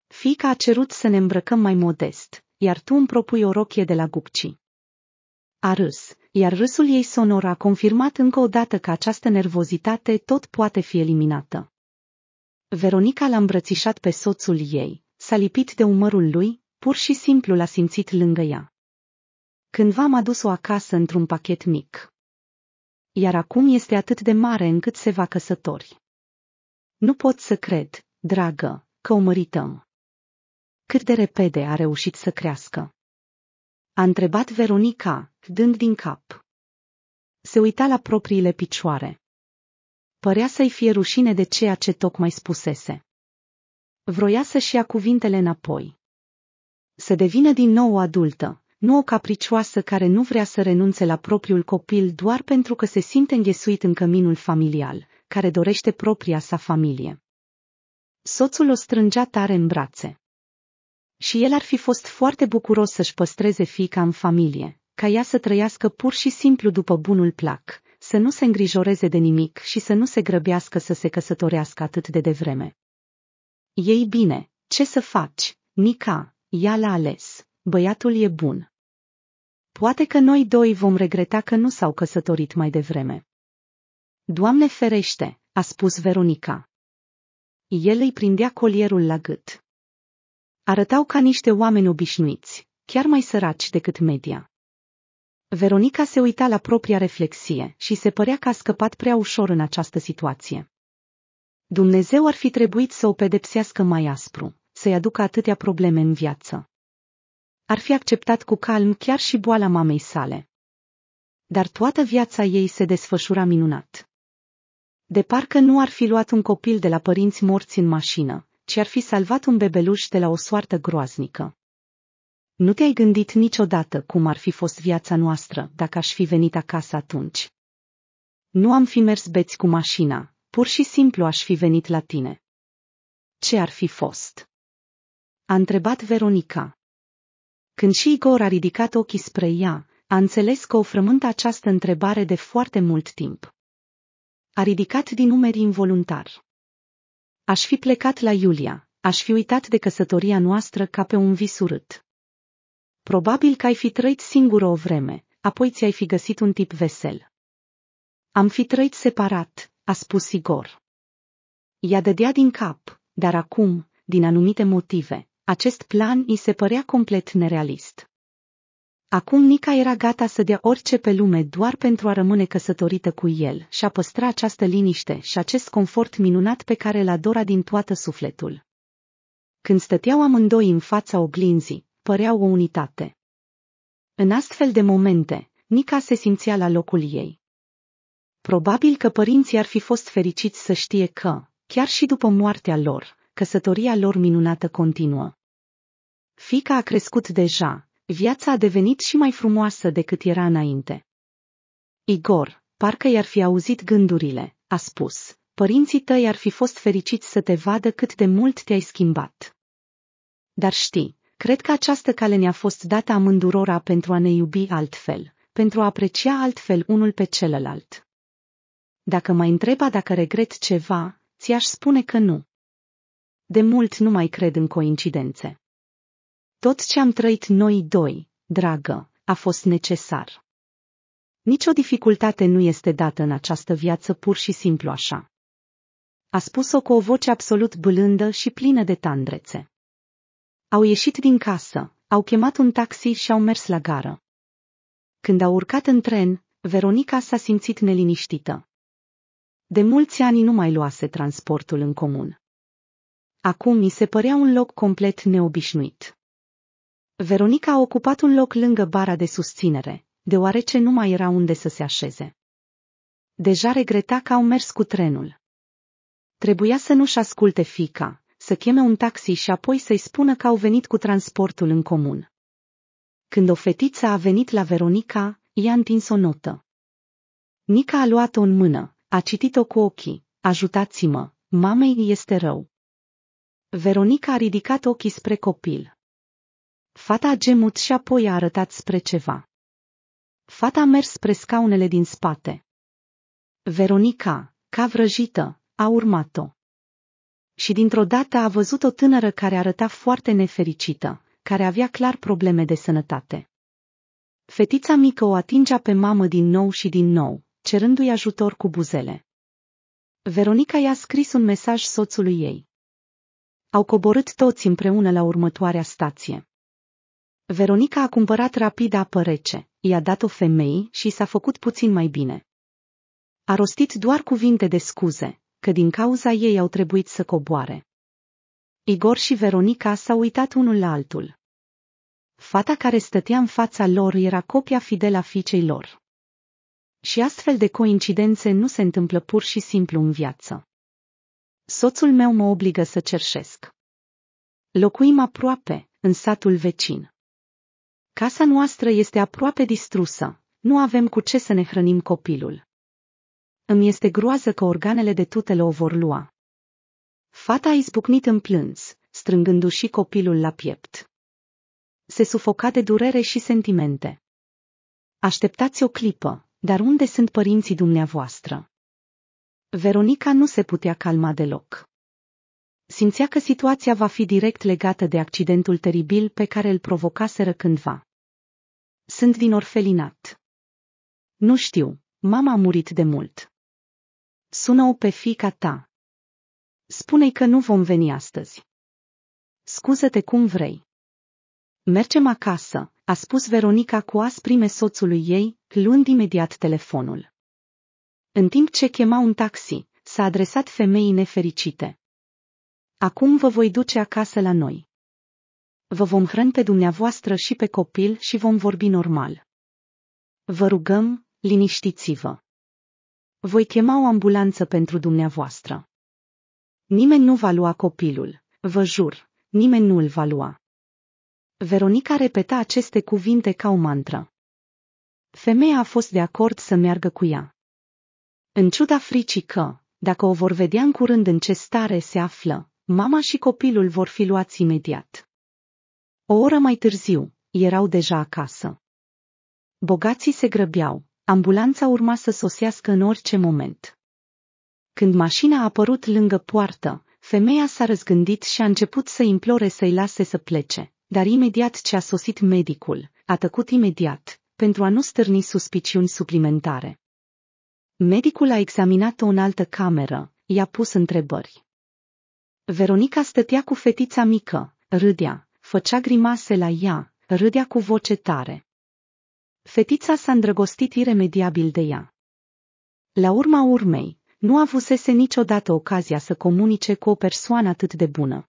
[SPEAKER 1] Fica a cerut să ne îmbrăcăm mai modest, iar tu îmi propui o rochie de la Gupci. A râs, iar râsul ei sonor a confirmat încă o dată că această nervozitate tot poate fi eliminată. Veronica l-a îmbrățișat pe soțul ei, s-a lipit de umărul lui, pur și simplu l-a simțit lângă ea. Cândva m-a dus-o acasă într-un pachet mic. Iar acum este atât de mare încât se va căsători. Nu pot să cred, dragă, că o mărităm. Cât de repede a reușit să crească. A întrebat Veronica, dând din cap. Se uita la propriile picioare. Părea să-i fie rușine de ceea ce tocmai spusese. Vroia să-și ia cuvintele înapoi. Să devină din nou o adultă, nu o capricioasă care nu vrea să renunțe la propriul copil doar pentru că se simte înghesuit în căminul familial, care dorește propria sa familie. Soțul o strângea tare în brațe. Și el ar fi fost foarte bucuros să-și păstreze fica în familie, ca ea să trăiască pur și simplu după bunul plac, să nu se îngrijoreze de nimic și să nu se grăbească să se căsătorească atât de devreme. Ei bine, ce să faci, Nica, ea l-a ales, băiatul e bun. Poate că noi doi vom regreta că nu s-au căsătorit mai devreme. Doamne ferește, a spus Veronica. El îi prindea colierul la gât. Arătau ca niște oameni obișnuiți, chiar mai săraci decât media. Veronica se uita la propria reflexie și se părea că a scăpat prea ușor în această situație. Dumnezeu ar fi trebuit să o pedepsească mai aspru, să-i aducă atâtea probleme în viață. Ar fi acceptat cu calm chiar și boala mamei sale. Dar toată viața ei se desfășura minunat. De parcă nu ar fi luat un copil de la părinți morți în mașină, ci ar fi salvat un bebeluș de la o soartă groaznică. Nu te-ai gândit niciodată cum ar fi fost viața noastră dacă aș fi venit acasă atunci. Nu am fi mers beți cu mașina, pur și simplu aș fi venit la tine. Ce ar fi fost? A întrebat Veronica. Când și Igor a ridicat ochii spre ea, a înțeles că o frământă această întrebare de foarte mult timp. A ridicat din umeri involuntar. Aș fi plecat la Iulia, aș fi uitat de căsătoria noastră ca pe un vis urât. Probabil că ai fi trăit singură o vreme, apoi ți-ai fi găsit un tip vesel. Am fi trăit separat, a spus Igor. Ea dădea din cap, dar acum, din anumite motive, acest plan îi se părea complet nerealist. Acum Nica era gata să dea orice pe lume doar pentru a rămâne căsătorită cu el și a păstra această liniște și acest confort minunat pe care îl adora din toată sufletul. Când stăteau amândoi în fața oglinzii, păreau o unitate. În astfel de momente, Nica se simțea la locul ei. Probabil că părinții ar fi fost fericiți să știe că, chiar și după moartea lor, căsătoria lor minunată continuă. Fica a crescut deja, Viața a devenit și mai frumoasă decât era înainte. Igor, parcă i-ar fi auzit gândurile, a spus. Părinții tăi ar fi fost fericiți să te vadă cât de mult te-ai schimbat. Dar știi, cred că această cale ne-a fost dată amândurora pentru a ne iubi altfel, pentru a aprecia altfel unul pe celălalt. Dacă mai întreba dacă regret ceva, ți-aș spune că nu. De mult nu mai cred în coincidențe. Tot ce am trăit noi doi, dragă, a fost necesar. Nici o dificultate nu este dată în această viață pur și simplu așa. A spus-o cu o voce absolut blândă și plină de tandrețe. Au ieșit din casă, au chemat un taxi și au mers la gară. Când au urcat în tren, Veronica s-a simțit neliniștită. De mulți ani nu mai luase transportul în comun. Acum mi se părea un loc complet neobișnuit. Veronica a ocupat un loc lângă bara de susținere, deoarece nu mai era unde să se așeze. Deja regreta că au mers cu trenul. Trebuia să nu-și asculte fica, să cheme un taxi și apoi să-i spună că au venit cu transportul în comun. Când o fetiță a venit la Veronica, i-a întins o notă. Nica a luat-o în mână, a citit-o cu ochii, ajutați-mă, mamei este rău. Veronica a ridicat ochii spre copil. Fata a gemut și apoi a arătat spre ceva. Fata a mers spre scaunele din spate. Veronica, ca vrăjită, a urmat-o. Și dintr-o dată a văzut o tânără care arăta foarte nefericită, care avea clar probleme de sănătate. Fetița mică o atingea pe mamă din nou și din nou, cerându-i ajutor cu buzele. Veronica i-a scris un mesaj soțului ei. Au coborât toți împreună la următoarea stație. Veronica a cumpărat rapid apă rece, i-a dat-o femei și s-a făcut puțin mai bine. A rostit doar cuvinte de scuze, că din cauza ei au trebuit să coboare. Igor și Veronica s-au uitat unul la altul. Fata care stătea în fața lor era copia fidelă a fiicei lor. Și astfel de coincidențe nu se întâmplă pur și simplu în viață. Soțul meu mă obligă să cerșesc. Locuim aproape, în satul vecin. Casa noastră este aproape distrusă. Nu avem cu ce să ne hrănim copilul. Îmi este groază că organele de tutele o vor lua. Fata a izbucnit în plâns, strângându-și copilul la piept. Se sufoca de durere și sentimente. Așteptați o clipă, dar unde sunt părinții dumneavoastră? Veronica nu se putea calma deloc simțea că situația va fi direct legată de accidentul teribil pe care îl provocaseră cândva. Sunt din orfelinat. Nu știu, mama a murit de mult. Sună-o pe fica ta. Spune-i că nu vom veni astăzi. Scuză-te cum vrei. Mergem acasă, a spus Veronica cu asprime soțului ei, luând imediat telefonul. În timp ce chema un taxi, s-a adresat femeii nefericite. Acum vă voi duce acasă la noi. Vă vom hrăni pe dumneavoastră și pe copil și vom vorbi normal. Vă rugăm, liniștiți-vă. Voi chema o ambulanță pentru dumneavoastră. Nimeni nu va lua copilul, vă jur, nimeni nu îl va lua. Veronica repeta aceste cuvinte ca o mantră. Femeia a fost de acord să meargă cu ea. În ciuda fricii că, dacă o vor vedea în curând în ce stare se află, Mama și copilul vor fi luați imediat. O oră mai târziu, erau deja acasă. Bogații se grăbeau, ambulanța urma să sosească în orice moment. Când mașina a apărut lângă poartă, femeia s-a răzgândit și a început să implore să-i lase să plece, dar imediat ce a sosit medicul, a tăcut imediat, pentru a nu stârni suspiciuni suplimentare. Medicul a examinat-o în altă cameră, i-a pus întrebări. Veronica stătea cu fetița mică, râdea, făcea grimase la ea, râdea cu voce tare. Fetița s-a îndrăgostit iremediabil de ea. La urma urmei, nu avusese niciodată ocazia să comunice cu o persoană atât de bună.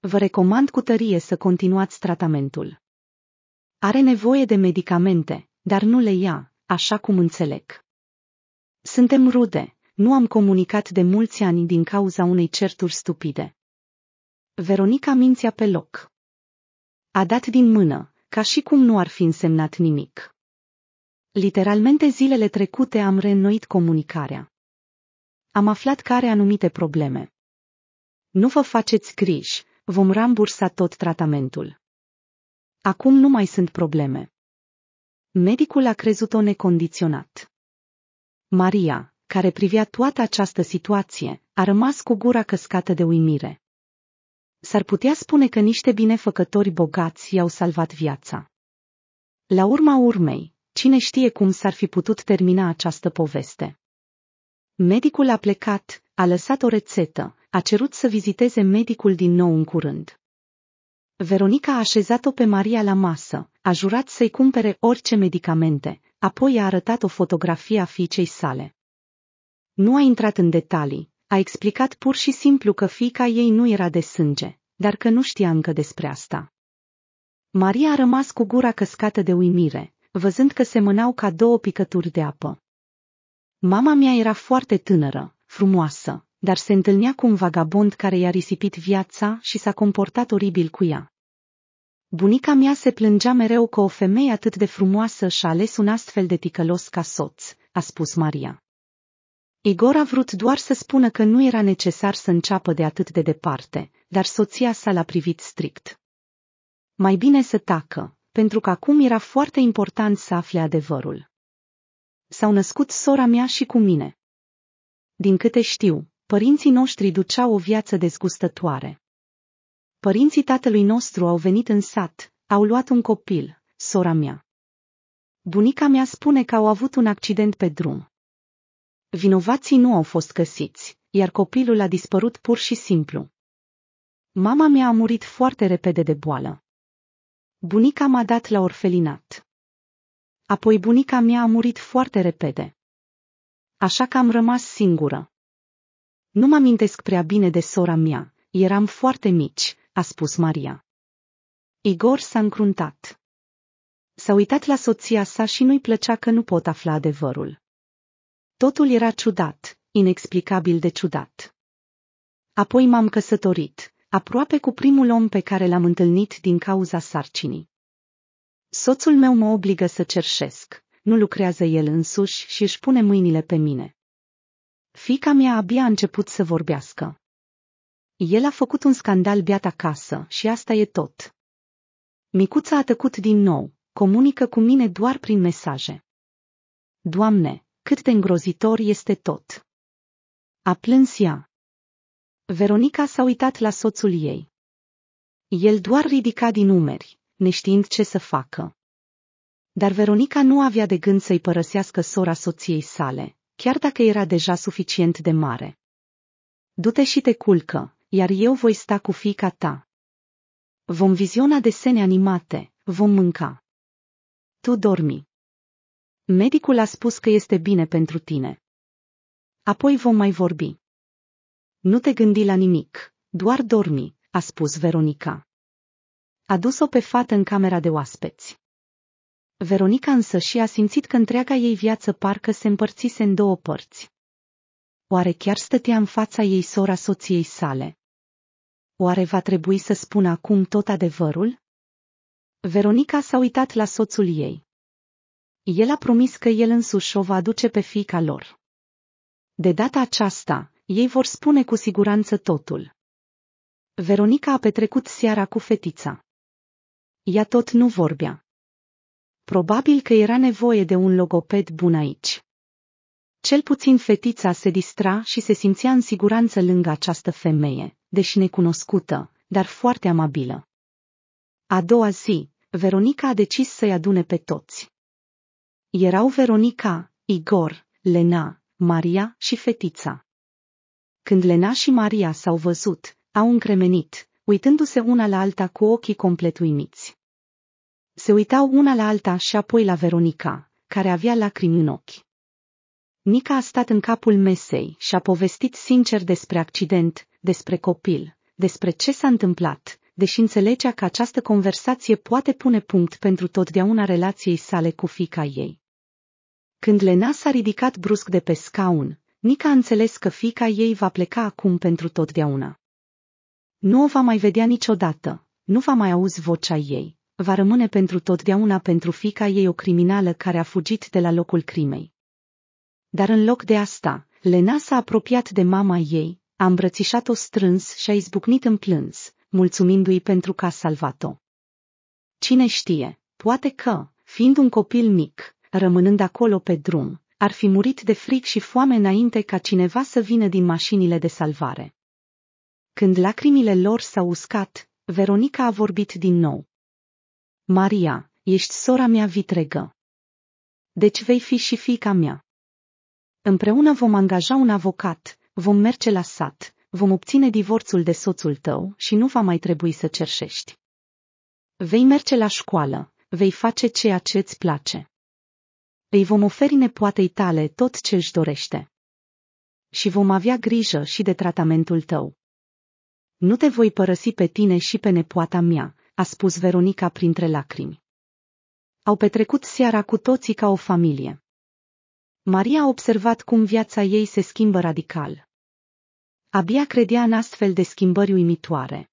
[SPEAKER 1] Vă recomand cu tărie să continuați tratamentul. Are nevoie de medicamente, dar nu le ia, așa cum înțeleg. Suntem rude, nu am comunicat de mulți ani din cauza unei certuri stupide. Veronica mințea pe loc. A dat din mână, ca și cum nu ar fi însemnat nimic. Literalmente zilele trecute am reînnoit comunicarea. Am aflat care anumite probleme. Nu vă faceți griji, vom rambursa tot tratamentul. Acum nu mai sunt probleme. Medicul a crezut-o necondiționat. Maria, care privea toată această situație, a rămas cu gura căscată de uimire. S-ar putea spune că niște binefăcători bogați i-au salvat viața. La urma urmei, cine știe cum s-ar fi putut termina această poveste. Medicul a plecat, a lăsat o rețetă, a cerut să viziteze medicul din nou în curând. Veronica a așezat-o pe Maria la masă, a jurat să-i cumpere orice medicamente, apoi a arătat o fotografie a fiicei sale. Nu a intrat în detalii, a explicat pur și simplu că fica ei nu era de sânge, dar că nu știa încă despre asta. Maria a rămas cu gura căscată de uimire, văzând că mânau ca două picături de apă. Mama mea era foarte tânără, frumoasă, dar se întâlnea cu un vagabond care i-a risipit viața și s-a comportat oribil cu ea. Bunica mea se plângea mereu că o femeie atât de frumoasă și-a ales un astfel de ticălos ca soț, a spus Maria. Igor a vrut doar să spună că nu era necesar să înceapă de atât de departe, dar soția sa l-a privit strict. Mai bine să tacă, pentru că acum era foarte important să afle adevărul. S-au născut sora mea și cu mine. Din câte știu, părinții noștri duceau o viață dezgustătoare. Părinții tatălui nostru au venit în sat, au luat un copil, sora mea. Bunica mea spune că au avut un accident pe drum Vinovații nu au fost găsiți, iar copilul a dispărut pur și simplu. Mama mea a murit foarte repede de boală. Bunica m-a dat la orfelinat. Apoi bunica mea a murit foarte repede. Așa că am rămas singură. Nu mă amintesc prea bine de sora mea, eram foarte mici, a spus Maria. Igor s-a încruntat. S-a uitat la soția sa și nu-i plăcea că nu pot afla adevărul. Totul era ciudat, inexplicabil de ciudat. Apoi m-am căsătorit, aproape cu primul om pe care l-am întâlnit din cauza sarcinii. Soțul meu mă obligă să cerșesc, nu lucrează el însuși și își pune mâinile pe mine. Fica mea abia a început să vorbească. El a făcut un scandal beat acasă și asta e tot. Micuța a tăcut din nou, comunică cu mine doar prin mesaje. Doamne, cât de îngrozitor este tot. A plâns ea. Veronica s-a uitat la soțul ei. El doar ridica din umeri, neștiind ce să facă. Dar Veronica nu avea de gând să-i părăsească sora soției sale, chiar dacă era deja suficient de mare. Du-te și te culcă, iar eu voi sta cu fica ta. Vom viziona desene animate, vom mânca. Tu dormi. Medicul a spus că este bine pentru tine. Apoi vom mai vorbi. Nu te gândi la nimic, doar dormi, a spus Veronica. A dus-o pe fată în camera de oaspeți. Veronica însă și a simțit că întreaga ei viață parcă se împărțise în două părți. Oare chiar stătea în fața ei sora soției sale? Oare va trebui să spună acum tot adevărul? Veronica s-a uitat la soțul ei. El a promis că el însuși o va aduce pe fica lor. De data aceasta, ei vor spune cu siguranță totul. Veronica a petrecut seara cu fetița. Ea tot nu vorbea. Probabil că era nevoie de un logoped bun aici. Cel puțin fetița se distra și se simțea în siguranță lângă această femeie, deși necunoscută, dar foarte amabilă. A doua zi, Veronica a decis să-i adune pe toți. Erau Veronica, Igor, Lena, Maria și fetița. Când Lena și Maria s-au văzut, au încremenit, uitându-se una la alta cu ochii complet uimiți. Se uitau una la alta și apoi la Veronica, care avea lacrimi în ochi. Nica a stat în capul mesei și a povestit sincer despre accident, despre copil, despre ce s-a întâmplat, deși înțelegea că această conversație poate pune punct pentru totdeauna relației sale cu fica ei. Când Lena s-a ridicat brusc de pe scaun, Nica a înțeles că fica ei va pleca acum pentru totdeauna. Nu o va mai vedea niciodată, nu va mai auzi vocea ei, va rămâne pentru totdeauna pentru fica ei o criminală care a fugit de la locul crimei. Dar în loc de asta, Lena s-a apropiat de mama ei, a îmbrățișat-o strâns și a izbucnit în plâns, mulțumindu-i pentru că a salvat-o. Cine știe, poate că, fiind un copil mic, rămânând acolo pe drum, ar fi murit de fric și foame înainte ca cineva să vină din mașinile de salvare. Când lacrimile lor s-au uscat, Veronica a vorbit din nou. Maria, ești sora mea vitregă. Deci vei fi și fiica mea. Împreună vom angaja un avocat, vom merge la sat, vom obține divorțul de soțul tău și nu va mai trebui să cerșești. Vei merge la școală, vei face ceea ce îți place. Îi vom oferi nepoatei tale tot ce își dorește. Și vom avea grijă și de tratamentul tău. Nu te voi părăsi pe tine și pe nepoata mea, a spus Veronica printre lacrimi. Au petrecut seara cu toții ca o familie. Maria a observat cum viața ei se schimbă radical. Abia credea în astfel de schimbări uimitoare.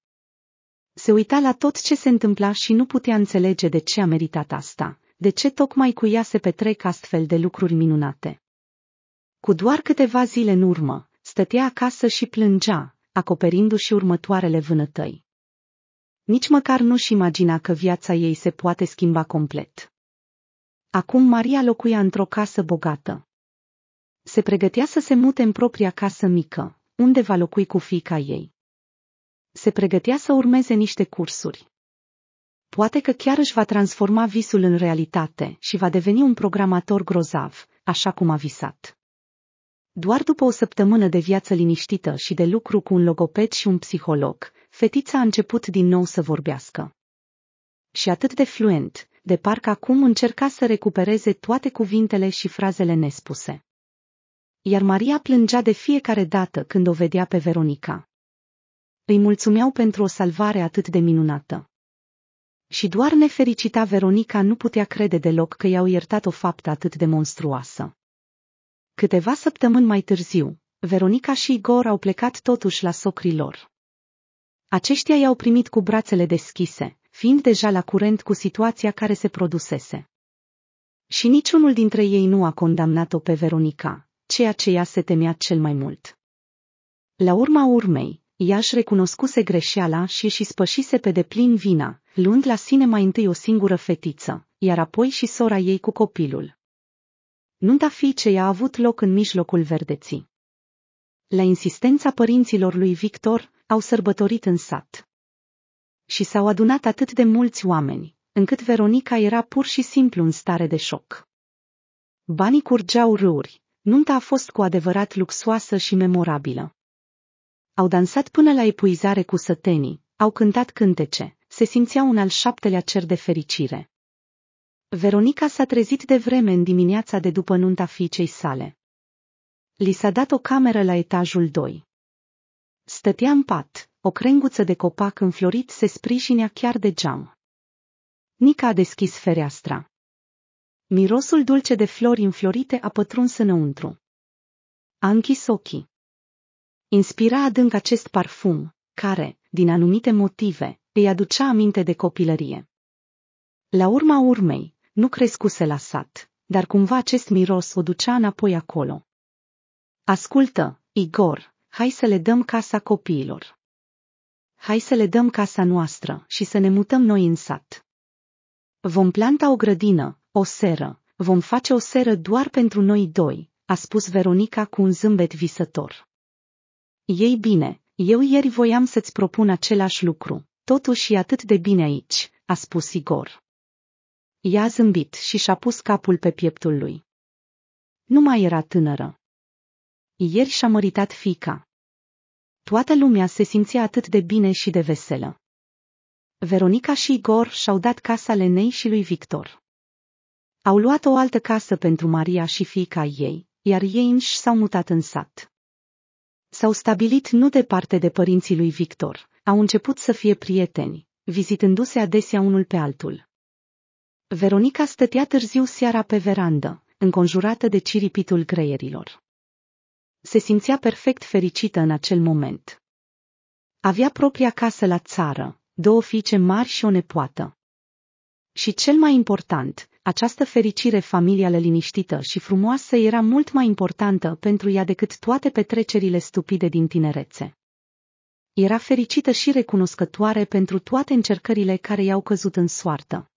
[SPEAKER 1] Se uita la tot ce se întâmpla și nu putea înțelege de ce a meritat asta, de ce tocmai cu ea se petrec astfel de lucruri minunate. Cu doar câteva zile în urmă, stătea acasă și plângea, acoperindu-și următoarele vânătăi. Nici măcar nu-și imagina că viața ei se poate schimba complet. Acum Maria locuia într-o casă bogată. Se pregătea să se mute în propria casă mică, unde va locui cu fiica ei. Se pregătea să urmeze niște cursuri. Poate că chiar își va transforma visul în realitate și va deveni un programator grozav, așa cum a visat. Doar după o săptămână de viață liniștită și de lucru cu un logoped și un psiholog, fetița a început din nou să vorbească. Și atât de fluent, de parcă acum încerca să recupereze toate cuvintele și frazele nespuse iar Maria plângea de fiecare dată când o vedea pe Veronica. Îi mulțumeau pentru o salvare atât de minunată. Și doar nefericita Veronica nu putea crede deloc că i-au iertat o faptă atât de monstruoasă. Câteva săptămâni mai târziu, Veronica și Igor au plecat totuși la socrii lor. Aceștia i-au primit cu brațele deschise, fiind deja la curent cu situația care se produsese. Și niciunul dintre ei nu a condamnat-o pe Veronica, ceea ce ea se temea cel mai mult. La urma urmei, ea își recunoscuse greșeala și își spășise pe deplin vina, luând la sine mai întâi o singură fetiță, iar apoi și sora ei cu copilul. Nunta fiicei a avut loc în mijlocul verdeții. La insistența părinților lui Victor, au sărbătorit în sat. Și s-au adunat atât de mulți oameni, încât Veronica era pur și simplu în stare de șoc. Banii curgeau râuri, Nunta a fost cu adevărat luxoasă și memorabilă. Au dansat până la epuizare cu sătenii, au cântat cântece, se simțea un al șaptelea cer de fericire. Veronica s-a trezit de vreme în dimineața de după nunta fiicei sale. Li s-a dat o cameră la etajul 2. Stătea în pat, o crenguță de copac înflorit se sprijinea chiar de geam. Nica a deschis fereastra. Mirosul dulce de flori înflorite a pătruns înăuntru. A închis ochii. Inspira adânc acest parfum, care, din anumite motive, îi aducea aminte de copilărie. La urma urmei, nu crescuse la sat, dar cumva acest miros o ducea înapoi acolo. Ascultă, Igor, hai să le dăm casa copiilor. Hai să le dăm casa noastră și să ne mutăm noi în sat. Vom planta o grădină, o seră, vom face o seră doar pentru noi doi, a spus Veronica cu un zâmbet visător. Ei bine, eu ieri voiam să-ți propun același lucru, totuși e atât de bine aici, a spus Igor. Ea a zâmbit și și-a pus capul pe pieptul lui. Nu mai era tânără. Ieri și-a măritat fica. Toată lumea se simțea atât de bine și de veselă. Veronica și Igor și-au dat casa Lenei și lui Victor. Au luat o altă casă pentru Maria și fiica ei, iar ei înși s-au mutat în sat. S-au stabilit nu departe de părinții lui Victor, au început să fie prieteni, vizitându-se adesea unul pe altul. Veronica stătea târziu seara pe verandă, înconjurată de ciripitul greierilor. Se simțea perfect fericită în acel moment. Avea propria casă la țară, două fiice mari și o nepoată. Și cel mai important, această fericire familială liniștită și frumoasă era mult mai importantă pentru ea decât toate petrecerile stupide din tinerețe. Era fericită și recunoscătoare pentru toate încercările care i-au căzut în soartă.